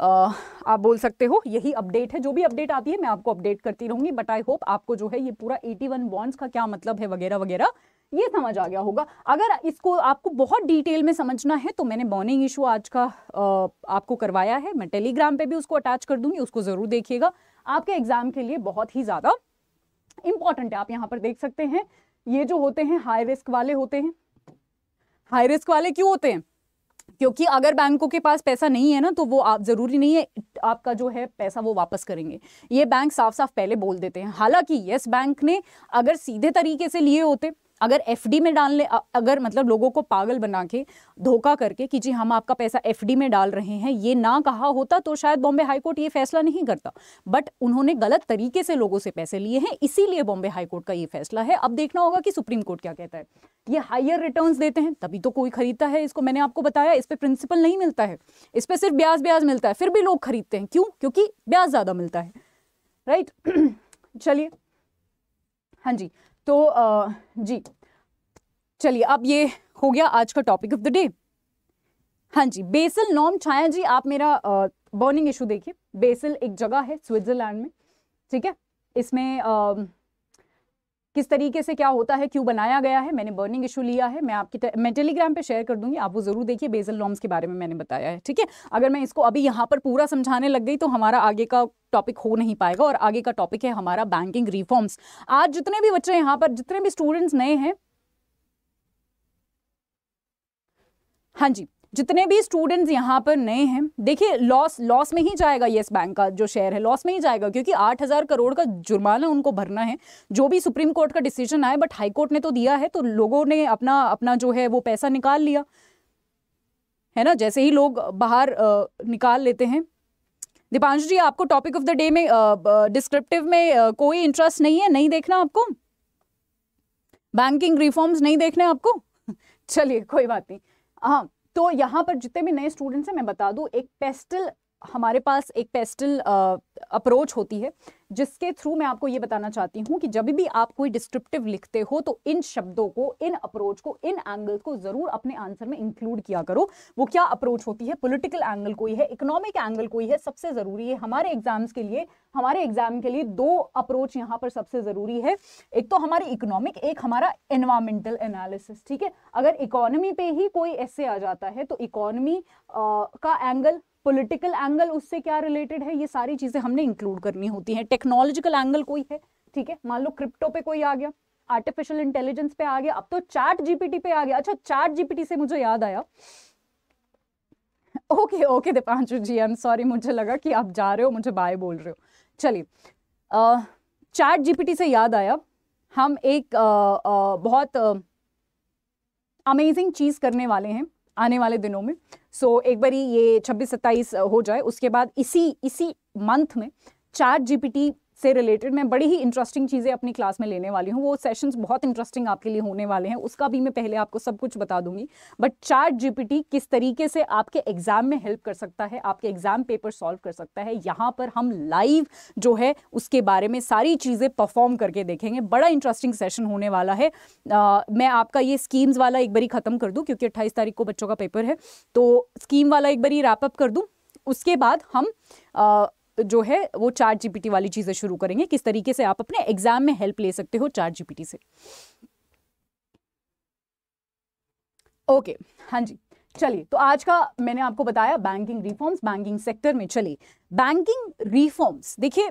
आप बोल सकते हो यही अपडेट है जो भी अपडेट आती है मैं आपको अपडेट करती रहूंगी बट आई होप आपको जो है ये पूरा 81 वन बॉन्ड्स का क्या मतलब है वगैरह वगैरह ये समझ आ गया होगा अगर इसको आपको बहुत डिटेल में समझना है तो मैंने मॉर्निंग इशू आज का आपको करवाया है मैं टेलीग्राम पे भी उसको अटैच कर दूंगी उसको ज़रूर देखिएगा आपके एग्जाम के लिए बहुत ही ज़्यादा इंपॉर्टेंट है आप यहाँ पर देख सकते हैं ये जो होते हैं हाई रिस्क वाले होते हैं हाई रिस्क वाले क्यों होते हैं क्योंकि अगर बैंकों के पास पैसा नहीं है ना तो वो आप ज़रूरी नहीं है आपका जो है पैसा वो वापस करेंगे ये बैंक साफ साफ पहले बोल देते हैं हालांकि यस बैंक ने अगर सीधे तरीके से लिए होते अगर एफ में डालने अगर मतलब लोगों को पागल बना के धोखा करके कि जी हम आपका पैसा एफ में डाल रहे हैं ये ना कहा होता तो शायद बॉम्बे हाईकोर्ट ये फैसला नहीं करता बट उन्होंने गलत तरीके से लोगों से पैसे लिए हैं इसीलिए बॉम्बे हाईकोर्ट का ये फैसला है अब देखना होगा कि सुप्रीम कोर्ट क्या कहता है ये हायर रिटर्न देते हैं तभी तो कोई खरीदता है इसको मैंने आपको बताया इस पर प्रिंसिपल नहीं मिलता है इस पर सिर्फ ब्याज ब्याज मिलता है फिर भी लोग खरीदते हैं क्यों क्योंकि ब्याज ज़्यादा मिलता है राइट चलिए हाँ जी तो आ, जी चलिए अब ये हो गया आज का टॉपिक ऑफ द डे हाँ जी बेसल नॉम छाया जी आप मेरा बर्निंग इशू देखिए बेसल एक जगह है स्विट्जरलैंड में ठीक है इसमें आ, किस तरीके से क्या होता है क्यों बनाया गया है मैंने बर्निंग इशू लिया है मैं आपकी मैं टेलीग्राम पे शेयर कर दूंगी आप वो जरूर देखिए बेसल नॉम्स के बारे में मैंने बताया है ठीक है अगर मैं इसको अभी यहाँ पर पूरा समझाने लग गई तो हमारा आगे का टॉपिक हो नहीं पाएगा और आगे का टॉपिक है हमारा बैंकिंग रिफॉर्म्स आज जितने भी बच्चे यहाँ पर जितने भी स्टूडेंट्स नए हैं हाँ जी जितने भी स्टूडेंट्स यहाँ पर नए हैं देखिए लॉस लॉस में ही जाएगा येस बैंक का जो शेयर है लॉस में ही जाएगा क्योंकि आठ हज़ार करोड़ का जुर्माना उनको भरना है जो भी सुप्रीम कोर्ट का डिसीजन आए बट हाई कोर्ट ने तो दिया है तो लोगों ने अपना अपना जो है वो पैसा निकाल लिया है ना जैसे ही लोग बाहर निकाल लेते हैं दीपांशु जी आपको टॉपिक ऑफ द डे में डिस्क्रिप्टिव में कोई इंटरेस्ट नहीं है नहीं देखना आपको बैंकिंग रिफॉर्म्स नहीं देखने आपको चलिए कोई बात नहीं हाँ तो यहाँ पर जितने भी नए स्टूडेंट्स हैं मैं बता दूँ एक पेस्टल हमारे पास एक पेस्टल अप्रोच होती है जिसके थ्रू मैं आपको ये बताना चाहती हूँ कि जब भी आप कोई डिस्क्रिप्टिव लिखते हो तो इन शब्दों को इन अप्रोच को इन एंगल्स को जरूर अपने आंसर में इंक्लूड किया करो वो क्या अप्रोच होती है पॉलिटिकल एंगल कोई है इकोनॉमिक एंगल कोई है सबसे ज़रूरी है हमारे एग्जाम्स के लिए हमारे एग्जाम के लिए दो अप्रोच यहाँ पर सबसे ज़रूरी है एक तो हमारी इकोनॉमिक एक हमारा एनवायरमेंटल एनालिसिस ठीक है अगर इकोनॉमी पे ही कोई ऐसे आ जाता है तो इकोनॉमी का एंगल पॉलिटिकल एंगल उससे क्या रिलेटेड है ये सारी चीज़ें हमने इंक्लूड करनी होती हैं टेक्नोलॉजिकल एंगल कोई है ठीक है मान लो क्रिप्टो पे कोई आ गया आर्टिफिशियल इंटेलिजेंस पे आ गया अब तो चैट जीपीटी पे आ गया अच्छा चैट जीपीटी से मुझे याद आया okay okay Dipanshu ji I am sorry मुझे लगा कि आप जा रहे हो मुझे बाय बोल रहे हो चलिए चैट जीपीटी से याद आया हम एक आ, आ, बहुत अमेजिंग चीज़ करने वाले हैं आने वाले दिनों में सो so, एक बारी ये छब्बीस सत्ताईस हो जाए उसके बाद इसी इसी मंथ में चार जीपीटी से रिलेटेड मैं बड़ी ही इंटरेस्टिंग चीज़ें अपनी क्लास में लेने वाली हूँ वो सेशंस बहुत इंटरेस्टिंग आपके लिए होने वाले हैं उसका भी मैं पहले आपको सब कुछ बता दूंगी बट चार्ट जी किस तरीके से आपके एग्जाम में हेल्प कर सकता है आपके एग्जाम पेपर सॉल्व कर सकता है यहाँ पर हम लाइव जो है उसके बारे में सारी चीज़ें परफॉर्म करके देखेंगे बड़ा इंटरेस्टिंग सेशन होने वाला है आ, मैं आपका ये स्कीम्स वाला एक बारी ख़त्म कर दूँ क्योंकि अट्ठाईस तारीख को बच्चों का पेपर है तो स्कीम वाला एक बारी रैपअप कर दूँ उसके बाद हम आ, जो है वो चार जीपीटी वाली चीज़ें शुरू करेंगे किस तरीके से आप अपने एग्जाम में हेल्प ले सकते हो चार जीपीटी से ओके हाँ जी चलिए तो आज का मैंने आपको बताया बैंकिंग रिफॉर्म्स बैंकिंग सेक्टर में चलिए बैंकिंग रिफॉर्म्स देखिए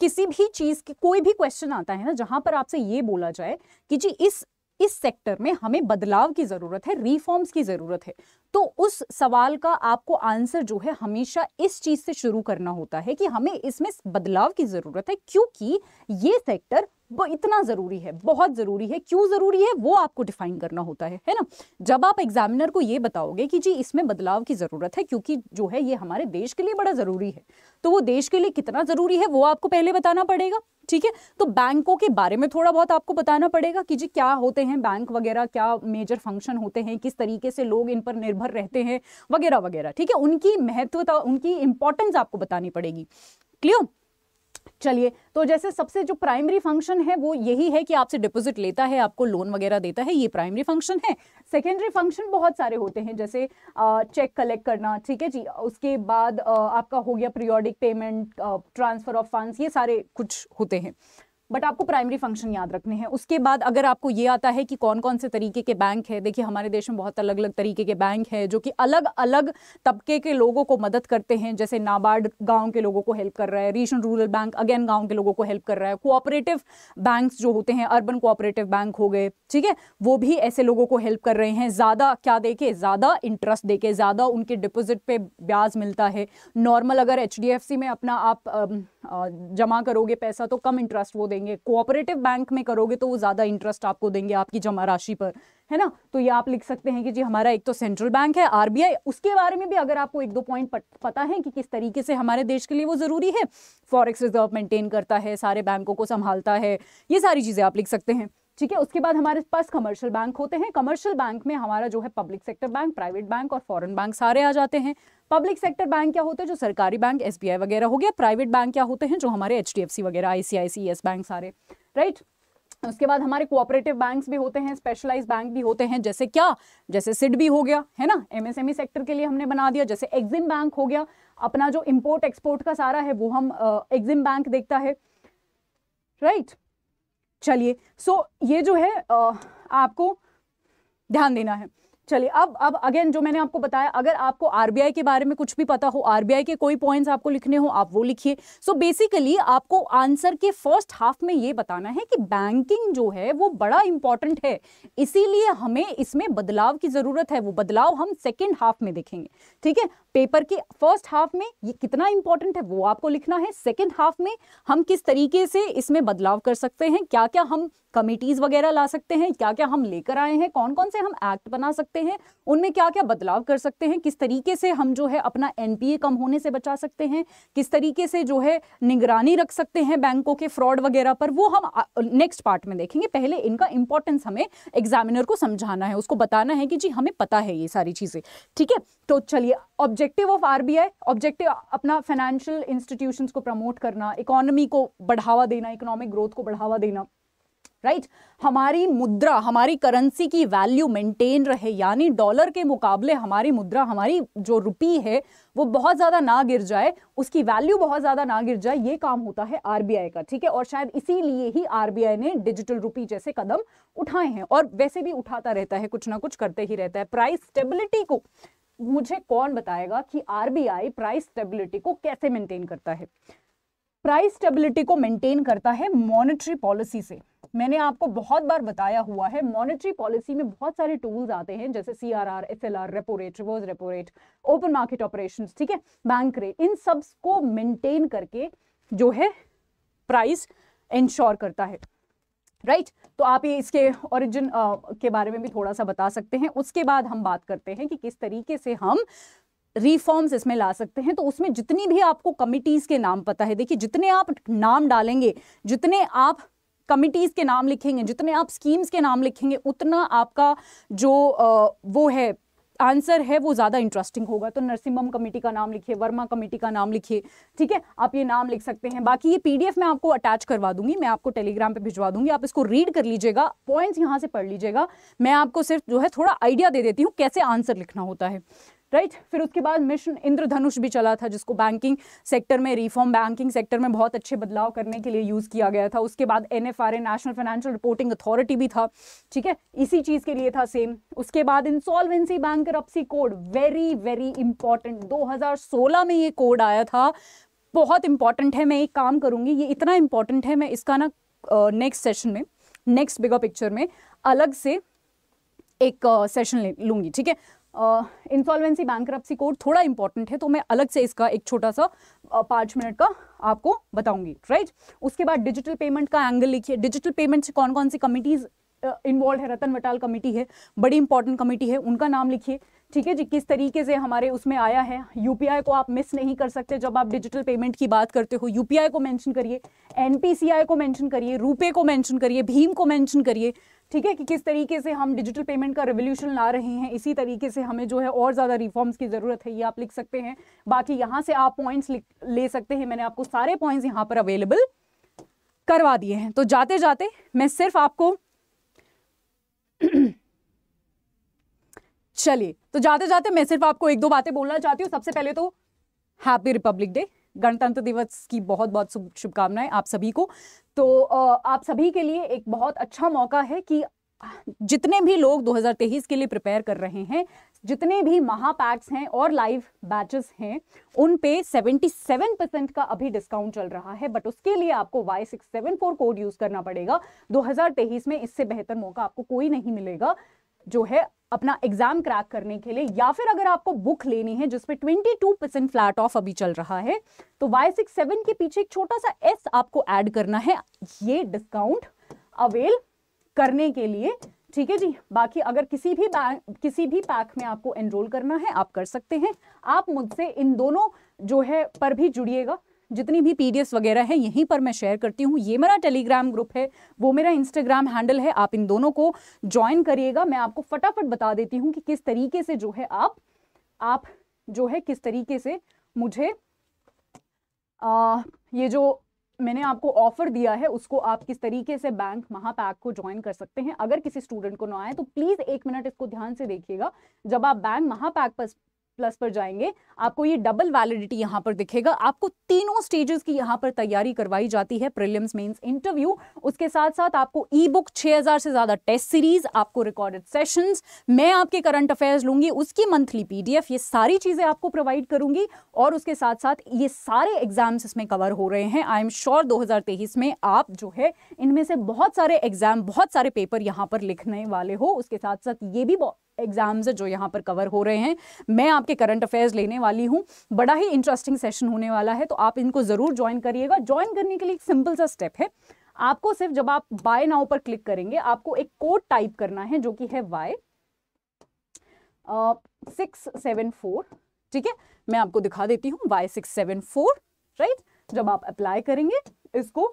किसी भी चीज़ के कोई भी क्वेश्चन आता है ना जहां पर आपसे ये बोला जाए कि जी इस इस सेक्टर में हमें बदलाव की ज़रूरत है रिफॉर्म्स की ज़रूरत है तो उस सवाल का आपको आंसर जो है हमेशा इस चीज़ से शुरू करना होता है कि हमें इसमें बदलाव की ज़रूरत है क्योंकि ये सेक्टर वो इतना ज़रूरी है बहुत ज़रूरी है क्यों ज़रूरी है वो आपको डिफाइन करना होता है है ना जब आप एग्जामिनर को ये बताओगे कि जी इसमें बदलाव की ज़रूरत है क्योंकि जो है ये हमारे देश के लिए बड़ा ज़रूरी है तो वो देश के लिए कितना ज़रूरी है वो आपको पहले बताना पड़ेगा ठीक है तो बैंकों के बारे में थोड़ा बहुत आपको बताना पड़ेगा कि जी क्या होते हैं बैंक वगैरह क्या मेजर फंक्शन होते हैं किस तरीके से लोग इन पर निर्भर रहते हैं वगैरह वगैरह ठीक है उनकी महत्वता उनकी इंपॉर्टेंस आपको बतानी पड़ेगी क्लियर चलिए तो जैसे सबसे जो प्राइमरी फंक्शन है वो यही है कि आपसे डिपॉजिट लेता है आपको लोन वगैरह देता है ये प्राइमरी फंक्शन है सेकेंडरी फंक्शन बहुत सारे होते हैं जैसे चेक कलेक्ट करना ठीक है जी उसके बाद आपका हो गया periodic payment transfer of funds ये सारे कुछ होते हैं बट आपको प्राइमरी फंक्शन याद रखने हैं उसके बाद अगर आपको ये आता है कि कौन कौन से तरीके के बैंक है देखिए हमारे देश में बहुत अलग अलग तरीके के बैंक हैं जो कि अलग अलग तबके के लोगों को मदद करते हैं जैसे नाबार्ड गाँव के लोगों को हेल्प कर रहा है रीजनल रूरल बैंक अगेन गाँव के लोगों को हेल्प कर रहा है कोऑपरेटिव बैंक जो होते हैं अर्बन कोऑपरेटिव बैंक हो गए ठीक है वो भी ऐसे लोगों को हेल्प कर रहे हैं ज़्यादा क्या देके ज़्यादा इंटरेस्ट दे ज़्यादा उनके डिपोजिट पे ब्याज मिलता है नॉर्मल अगर एच में अपना आप जमा करोगे पैसा तो कम इंटरेस्ट वो देंगे कोऑपरेटिव बैंक में करोगे तो वो ज़्यादा इंटरेस्ट आपको देंगे आपकी जमा राशि पर है ना तो ये आप लिख सकते हैं कि जी हमारा एक तो सेंट्रल बैंक है आरबीआई उसके बारे में भी अगर आपको एक दो पॉइंट पता है कि किस तरीके से हमारे देश के लिए वो ज़रूरी है फॉरेक्स रिजर्व मेंटेन करता है सारे बैंकों को संभालता है ये सारी चीज़ें आप लिख सकते हैं ठीक है उसके बाद हमारे पास कमर्शियल बैंक होते हैं कमर्शियल बैंक में हमारा जो है public sector bank private bank और फॉरेन बैंक सारे आ जाते हैं पब्लिक सेक्टर बैंक क्या होते हैं जो सरकारी बैंक एस वगैरह हो गया प्राइवेट बैंक क्या होते हैं जो हमारे एच वगैरह आईसीआईसी यस बैंक सारे राइट उसके बाद हमारे कोऑपरेटिव बैंक्स भी होते हैं स्पेशलाइज बैंक भी होते हैं जैसे क्या जैसे सिड भी हो गया है ना एमएसएमई सेक्टर e के लिए हमने बना दिया जैसे एग्जिम बैंक हो गया अपना जो इंपोर्ट एक्सपोर्ट का सारा है वो हम एग्जिम बैंक देखता है राइट चलिए सो ये जो है आपको ध्यान देना है चलिए अब अब अगेन जो मैंने आपको बताया अगर आपको आरबीआई के बारे में कुछ भी पता हो आरबीआई के कोई पॉइंट्स आपको लिखने हो आप वो लिखिए सो बेसिकली आपको आंसर के फर्स्ट हाफ में ये बताना है कि बैंकिंग जो है वो बड़ा इंपॉर्टेंट है इसीलिए हमें इसमें बदलाव की ज़रूरत है वो बदलाव हम सेकेंड हाफ में देखेंगे ठीक है पेपर के फर्स्ट हाफ में ये कितना इंपॉर्टेंट है वो आपको लिखना है सेकेंड हाफ में हम किस तरीके से इसमें बदलाव कर सकते हैं क्या क्या हम कमिटीज वगैरह ला सकते हैं क्या क्या हम लेकर आए हैं कौन कौन से हम एक्ट बना सकते हैं उनमें क्या क्या बदलाव कर सकते हैं किस तरीके से हम जो है अपना एनपीए कम होने से बचा सकते हैं किस तरीके से जो है निगरानी रख सकते हैं बैंकों के फ्रॉड वगैरह पर वो हम नेक्स्ट पार्ट में देखेंगे पहले इनका इंपॉर्टेंस हमें एग्जामिनर को समझाना है उसको बताना है कि जी हमें पता है ये सारी चीज़ें ठीक है तो चलिए ऑब्जेक्टिव ऑफ आरबीआई ऑब्जेक्टिव अपना फाइनेंशियल इंस्टीट्यूशंस को प्रमोट करना इकोनॉमी को बढ़ावा देना इकोनॉमिक ग्रोथ को बढ़ावा देना राइट right? हमारी मुद्रा हमारी करेंसी की वैल्यू मेंटेन रहे यानी डॉलर के मुकाबले हमारी मुद्रा हमारी जो रुपी है वो बहुत ज़्यादा ना गिर जाए उसकी वैल्यू बहुत ज़्यादा ना गिर जाए ये काम होता है आरबीआई का ठीक है और शायद इसीलिए ही आरबीआई ने डिजिटल रुपी जैसे कदम उठाए हैं और वैसे भी उठाता रहता है कुछ ना कुछ करते ही रहता है प्राइस स्टेबिलिटी को मुझे कौन बताएगा कि आरबीआई प्राइस स्टेबिलिटी को कैसे मेंटेन करता है प्राइस स्टेबिलिटी को मेंटेन करता है मॉनेटरी पॉलिसी से मैंने आपको बहुत बार बताया हुआ है मॉनेटरी पॉलिसी में बहुत सारे टूल्स आते हैं जैसे C R R S L R repo rate reverse repo rate open market operation ठीक है बैंक रेट इन सब को मेंटेन करके जो है प्राइस इंश्योर करता है राइट right? तो आप ये इसके ओरिजिन के बारे में भी थोड़ा सा बता सकते हैं उसके बाद हम बात करते हैं कि किस तरीके से हम रिफॉर्म्स इसमें ला सकते हैं तो उसमें जितनी भी आपको कमिटीज़ के नाम पता है देखिए जितने आप नाम डालेंगे जितने आप कमिटीज़ के नाम लिखेंगे जितने आप स्कीम्स के नाम लिखेंगे उतना आपका जो वो है आंसर है वो ज़्यादा इंटरेस्टिंग होगा तो नरसिम्हम कमेटी का नाम लिखिए वर्मा कमेटी का नाम लिखिए ठीक है आप ये नाम लिख सकते हैं बाकी ये पीडीएफ मैं आपको अटैच करवा दूंगी मैं आपको टेलीग्राम पे भिजवा दूंगी आप इसको रीड कर लीजिएगा पॉइंट्स यहाँ से पढ़ लीजिएगा मैं आपको सिर्फ जो है थोड़ा आइडिया दे देती हूँ कैसे आंसर लिखना होता है राइट right? फिर उसके बाद मिशन इंद्रधनुष भी चला था जिसको बैंकिंग सेक्टर में रिफॉर्म बैंकिंग सेक्टर में बहुत अच्छे बदलाव करने के लिए यूज़ किया गया था उसके बाद N national financial reporting authority भी था ठीक है इसी चीज़ के लिए था सेम उसके बाद insolvency bank code very very important सोलह में ये कोड आया था बहुत इंपॉर्टेंट है मैं एक काम करूँगी ये इतना इंपॉर्टेंट है मैं इसका ना नेक्स्ट सेशन में नेक्स्ट बिगा पिक्चर में अलग से एक सेशन ले लूँगी ठीक है इंसॉल्वेंसी बैंक्रप्सी कोड थोड़ा इंपॉर्टेंट है तो मैं अलग से इसका एक छोटा सा पाँच मिनट का आपको बताऊंगी राइट उसके बाद डिजिटल पेमेंट का एंगल लिखिए डिजिटल पेमेंट से कौन कौन सी कमिटीज़ इन्वॉल्व है रतन वटाल कमेटी है बड़ी इंपॉर्टेंट कमेटी है उनका नाम लिखिए ठीक है जी किस तरीके से हमारे उसमें आया है यूपीआई को आप मिस नहीं कर सकते जब आप डिजिटल पेमेंट की बात करते हो यूपीआई को मेंशन करिए एनपीसीआई को मेंशन करिए रुपे को मेंशन करिए भीम को मेंशन करिए ठीक है कि किस तरीके से हम डिजिटल पेमेंट का रेवोल्यूशन ला रहे हैं इसी तरीके से हमें जो है और ज़्यादा रिफॉर्म्स की ज़रूरत है ये आप लिख सकते हैं बाकी यहाँ से आप पॉइंट्स ले सकते हैं मैंने आपको सारे पॉइंट्स यहाँ पर अवेलेबल करवा दिए हैं तो जाते जाते मैं सिर्फ आपको चलिए तो जाते जाते मैं सिर्फ आपको एक दो बातें बोलना चाहती हूँ सबसे पहले तो हैप्पी रिपब्लिक डे गणतंत्र दिवस की बहुत बहुत शुभकामनाएं आप सभी को तो आप सभी के लिए एक बहुत अच्छा मौका है कि जितने भी लोग 2023 के लिए प्रिपेयर कर रहे हैं जितने भी महापैक्स हैं और लाइव बैचेस हैं उन पे 77 परसेंट का अभी डिस्काउंट चल रहा है बट उसके लिए आपको Y674 कोड यूज़ करना पड़ेगा 2023 में इससे बेहतर मौका आपको कोई नहीं मिलेगा जो है अपना एग्जाम क्रैक करने के लिए या फिर अगर आपको बुक लेनी है जिसपे 22 परसेंट फ्लैट ऑफ अभी चल रहा है तो वाई सिक्स सेवन के पीछे एक छोटा सा एस आपको ऐड करना है ये डिस्काउंट अवेल करने के लिए ठीक है जी बाकी अगर किसी भी किसी भी पैक में आपको एनरोल करना है आप कर सकते हैं आप मुझसे इन दोनों जो है पर भी जुड़िएगा जितनी भी पी वगैरह है यहीं पर मैं शेयर करती हूँ ये मेरा टेलीग्राम ग्रुप है वो मेरा इंस्टाग्राम हैंडल है आप इन दोनों को ज्वाइन करिएगा मैं आपको फटाफट बता देती हूँ कि किस तरीके से जो है आप आप जो है किस तरीके से मुझे आ, ये जो मैंने आपको ऑफर दिया है उसको आप किस तरीके से बैंक महापैक को ज्वाइन कर सकते हैं अगर किसी स्टूडेंट को ना आए तो प्लीज़ एक मिनट इसको ध्यान से देखिएगा जब आप बैंक महापैक पर प्लस पर जाएंगे आपको ये डबल वैलिडिटी यहाँ पर दिखेगा आपको तीनों स्टेजेस की यहाँ पर तैयारी करवाई जाती है प्रिलियम्स मेंस इंटरव्यू उसके साथ साथ आपको ई बुक छः से ज़्यादा टेस्ट सीरीज आपको रिकॉर्डेड सेशंस मैं आपके करंट अफेयर्स लूंगी उसकी मंथली पीडीएफ ये सारी चीज़ें आपको प्रोवाइड करूंगी और उसके साथ साथ ये सारे एग्जाम्स इसमें कवर हो रहे हैं आई एम श्योर दो में आप जो है इनमें से बहुत सारे एग्जाम बहुत सारे पेपर यहाँ पर लिखने वाले हो उसके साथ साथ ये भी एग्जाम्स जो यहाँ पर कवर हो रहे हैं मैं आपके करंट अफेयर्स लेने वाली हूँ बड़ा ही इंटरेस्टिंग सेशन होने वाला है तो आप इनको ज़रूर ज्वाइन करिएगा ज्वाइन करने के लिए एक सिंपल सा स्टेप है आपको सिर्फ जब आप बाय नाउ पर क्लिक करेंगे आपको एक कोड टाइप करना है जो कि है वाई सिक्स सेवन फोर ठीक है मैं आपको दिखा देती हूँ Y six seven four right जब आप अप्लाई करेंगे इसको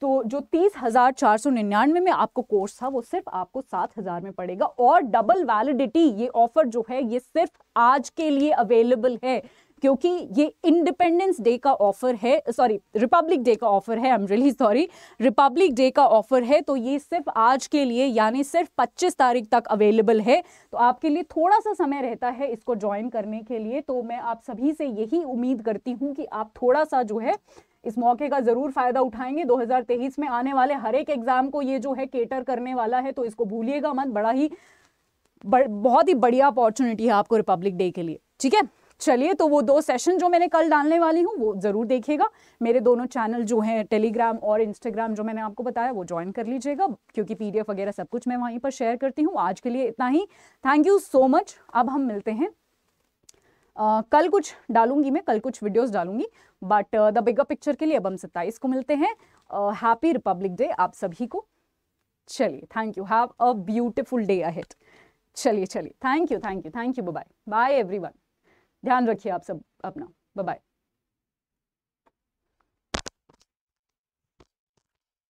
तो जो तीस हजार चार सौ निन्यानवे में आपको कोर्स था वो सिर्फ आपको सात हजार में पड़ेगा और डबल वैलिडिटी ये ऑफर जो है ये सिर्फ आज के लिए अवेलेबल है क्योंकि ये इंडिपेंडेंस डे का ऑफर है सॉरी रिपब्लिक डे का ऑफर है I am really sorry republic day का ऑफर है तो ये सिर्फ आज के लिए यानी सिर्फ 25 तारीख तक अवेलेबल है तो आपके लिए थोड़ा सा समय रहता है इसको ज्वाइन करने के लिए तो मैं आप सभी से यही उम्मीद करती हूँ कि आप थोड़ा सा जो है इस मौके का ज़रूर फ़ायदा उठाएंगे 2023 में आने वाले हर एक एग्ज़ाम को ये जो है केटर करने वाला है तो इसको भूलिएगा मत बड़ा ही बड़, बहुत ही बढ़िया अपॉर्चुनिटी है आपको रिपब्लिक डे के लिए ठीक है चलिए तो वो दो सेशन जो मैंने कल डालने वाली हूँ वो ज़रूर देखिएगा मेरे दोनों चैनल जो हैं टेलीग्राम और इंस्टाग्राम जो मैंने आपको बताया वो ज्वाइन कर लीजिएगा क्योंकि पीडीएफ वगैरह सब कुछ मैं वहीं पर शेयर करती हूँ आज के लिए इतना ही थैंक यू सो मच अब हम मिलते हैं कल कुछ डालूंगी मैं कल कुछ वीडियोस डालूंगी बट द बिगर पिक्चर के लिए अब हम सत्ताईस को मिलते हैं हैप्पी रिपब्लिक डे आप सभी को चलिए thank you have a beautiful day ahead चलिए चलिए thank you thank you thank you bye bye every ध्यान रखिए आप सब अपना बाय